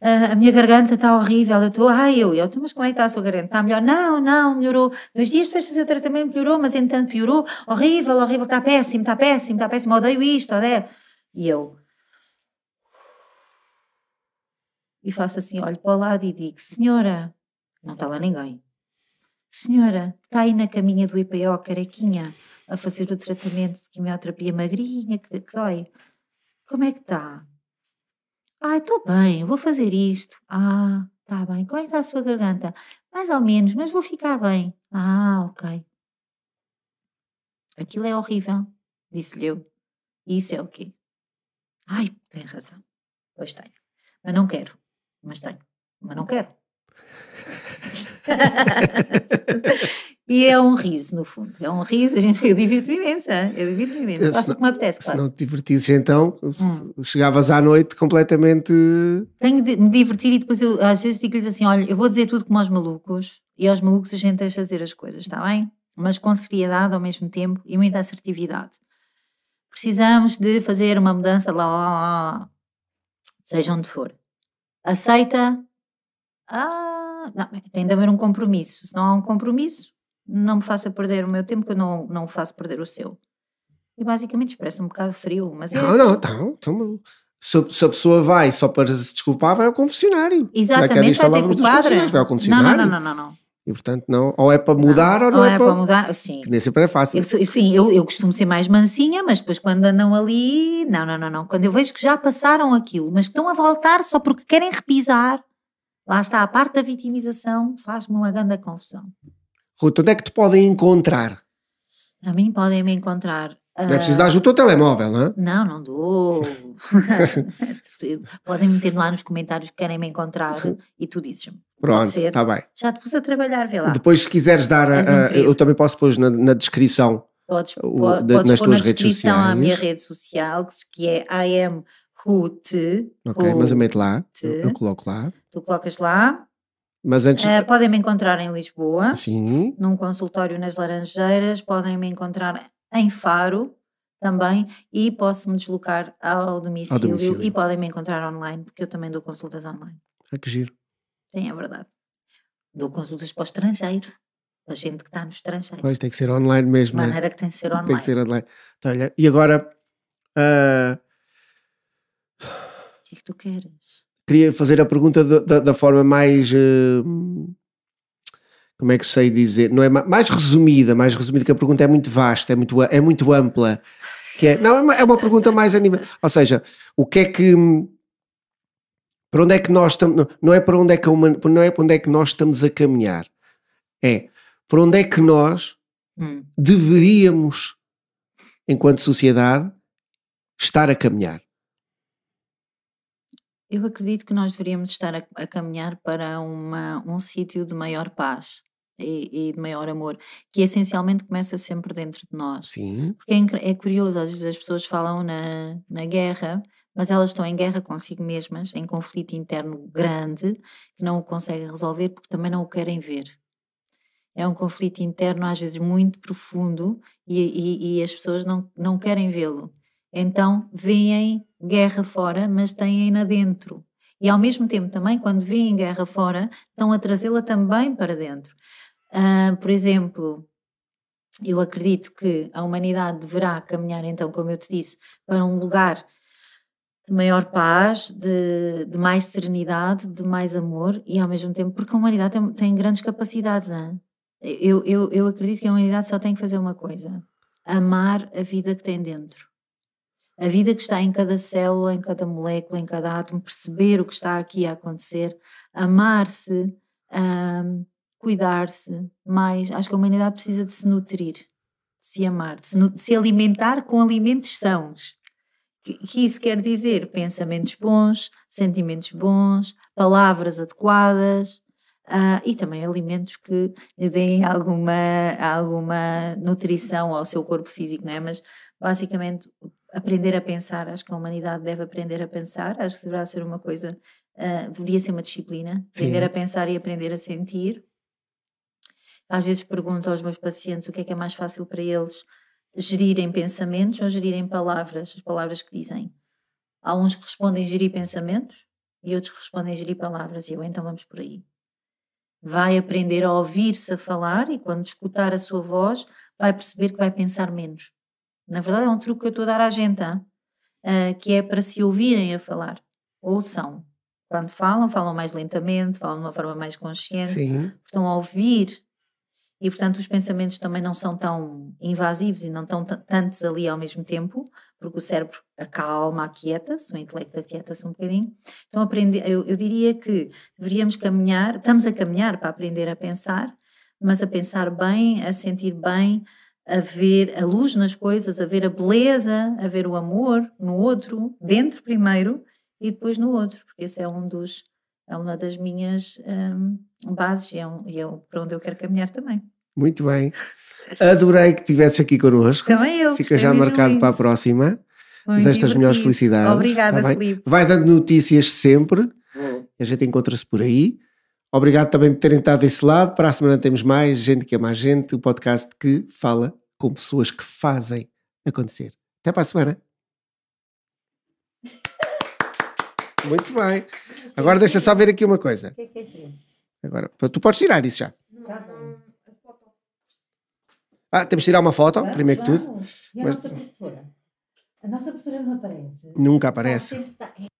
ah, a minha garganta está horrível, eu estou, ai, eu, eu, então, mas como é que está a sua garganta? Está melhor? Não, não, melhorou. Dois dias depois de fazer o tratamento melhorou, mas entanto piorou, horrível, horrível, está péssimo, está péssimo, está péssimo, odeio isto, odeio. E eu, e faço assim, olho para o lado e digo: Senhora, não está lá ninguém. Senhora, está aí na caminha do IPO, carequinha, a fazer o tratamento de quimioterapia magrinha, que, que dói. Como é que está? Ah, estou bem, vou fazer isto. Ah, está bem. Como é que está a sua garganta? Mais ou menos, mas vou ficar bem. Ah, ok. Aquilo é horrível, disse-lhe eu. E isso é o quê? Ai, tem razão. Pois tenho. Mas não quero mas tenho, mas não quero. e é um riso, no fundo. É um riso, a gente, eu divirto-me imensa. Eu divirto-me imensa. Faço o que me apetece. Se não te divertisses, então, hum. chegavas à noite completamente. Tenho de me divertir e depois eu, às vezes digo-lhes assim: olha, eu vou dizer tudo como aos malucos e aos malucos a gente deixa fazer as coisas, está bem? Mas com seriedade ao mesmo tempo e muita assertividade. Precisamos de fazer uma mudança lá, lá, lá, lá seja onde for. Aceita? Ah, não, é tem de haver um compromisso. Se não há um compromisso, não me faça perder o meu tempo, que eu não, não faço perder o seu. E basicamente expressa um bocado frio, mas é Não, assim. não, então, então se, a pessoa vai só para se desculpar, vai ao confessionário. É é Exatamente, vai, vai ter com o padre. Vai ao confessionário. Não, não, não, não, não. não. E portanto, não, ou é para mudar não, ou não, é, é, para mudar, sim. Que nem sempre é fácil. Eu sou, sim, eu, eu costumo ser mais mansinha, mas depois quando andam ali, não, não, não, não. Quando eu vejo que já passaram aquilo, mas que estão a voltar só porque querem repisar, lá está, a parte da vitimização faz-me uma grande confusão. Ruth, onde é que te podem encontrar? A mim podem me encontrar. Não é preciso dar ajuda ao telemóvel, não é? Não, não dou. <laughs> <laughs> podem meter lá nos comentários que querem me encontrar e tu dizes-me. Pronto, tá bem. Já te pus a trabalhar, vê lá. Depois, se quiseres dar, a, eu também posso pôr na, na descrição. Podes, o, de, podes nas pôr na descrição à minha rede social, que é am who-te. Ok, mas eu meto lá, eu coloco lá. Tu colocas lá. Mas antes... Uh, podem me encontrar em Lisboa, Sim. num consultório nas Laranjeiras, podem me encontrar em Faro também e posso me deslocar ao domicílio, ao domicílio. e podem me encontrar online, porque eu também dou consultas online. a ah, que giro. Sim, é verdade. Dou consultas para o estrangeiro, para a gente que está no estrangeiro. Pois tem que ser online mesmo. De né? maneira né? que tem que ser online. Tem que ser online. Então, olha, e agora. Uh... O que é que tu queres? Queria fazer a pergunta da, da, da forma mais. Uh... Como é que sei dizer? Não é mais resumida, mais resumida, que a pergunta é muito vasta, é muito, é muito ampla. Que é, não, é uma, é uma pergunta mais animada. Ou seja, o que é que para onde é que nós estamos, não é para onde é que uma, não é para onde é que nós estamos a caminhar. É para onde é que nós hum. deveríamos enquanto sociedade estar a caminhar. Eu acredito que nós deveríamos estar a, a caminhar para uma, um sítio de maior paz. E, e, de maior amor, que essencialmente começa sempre dentro de nós. Sim. Porque é, é curioso, às vezes as pessoas falam na, na guerra mas elas estão em guerra consigo mesmas, em conflito interno grande, que não o conseguem resolver porque também não o querem ver. É um conflito interno às vezes muito profundo e, e, e as pessoas não, não querem vê-lo. Então veem guerra fora, mas têm-na dentro. E ao mesmo tempo também, quando veem guerra fora, estão a trazê-la também para dentro. Uh, por exemplo, eu acredito que a humanidade deverá caminhar, então, como eu te disse, para um lugar de maior paz, de, de, mais serenidade, de mais amor e ao mesmo tempo, porque a humanidade tem, tem grandes capacidades. Hein? É? Eu, eu, eu acredito que a humanidade só tem que fazer uma coisa: amar a vida que tem dentro. A vida que está em cada célula, em cada molécula, em cada átomo, perceber o que está aqui a acontecer, amar-se, cuidar-se mais. Acho que a humanidade precisa de se nutrir, de se amar, de se, de se alimentar com alimentos sãos que isso quer dizer pensamentos bons, sentimentos bons, palavras adequadas uh, e também alimentos que lhe deem alguma, alguma nutrição ao seu corpo físico, não é? Mas basicamente aprender a pensar, acho que a humanidade deve aprender a pensar, acho que deverá ser uma coisa, uh, deveria ser uma disciplina, aprender Sim. a pensar e aprender a sentir. Às vezes pergunto aos meus pacientes o que é que é mais fácil para eles, gerirem pensamentos ou gerirem palavras, as palavras que dizem. Há uns que respondem gerir pensamentos e outros que respondem gerir palavras, e eu então vamos por aí. Vai aprender a ouvir-se a falar e quando escutar a sua voz, vai perceber que vai pensar menos. Na verdade, é um truque que eu estou a dar à gente, ah, que é para se ouvirem a falar. Ouçam. Quando falam, falam mais lentamente, falam de uma forma mais consciente. Sim. Estão a ouvir e, portanto, os pensamentos também não são tão invasivos e não estão tantos ali ao mesmo tempo, porque o cérebro acalma, aquieta-se, o intelecto aquieta-se um bocadinho. Então, aprender, eu, eu diria que deveríamos caminhar, estamos a caminhar para aprender a pensar, mas a pensar bem, a sentir bem, a ver a luz nas coisas, a ver a beleza, a ver o amor no outro, dentro primeiro e depois no outro, porque esse é um dos é uma das minhas um, bases e é, um, e é para onde eu quero caminhar também. Muito bem. Adorei que estivesse aqui connosco. Também eu. Fica já marcado muito. para a próxima. Desejo-te as melhores felicidades. Obrigada, tá Felipe. Vai dando notícias sempre. A gente encontra-se por aí. Obrigado também por terem estado desse lado. Para a semana temos mais Gente que é mais gente, o podcast que fala com pessoas que fazem acontecer. Até para a semana. Muito bem. Agora deixa só ver aqui uma coisa. É é Agora, tu podes tirar isso já. Tá ah, temos de tirar uma foto, vamos, primeiro que tudo. E a Mas... nossa produtora? A nossa produtora não aparece. Nunca aparece.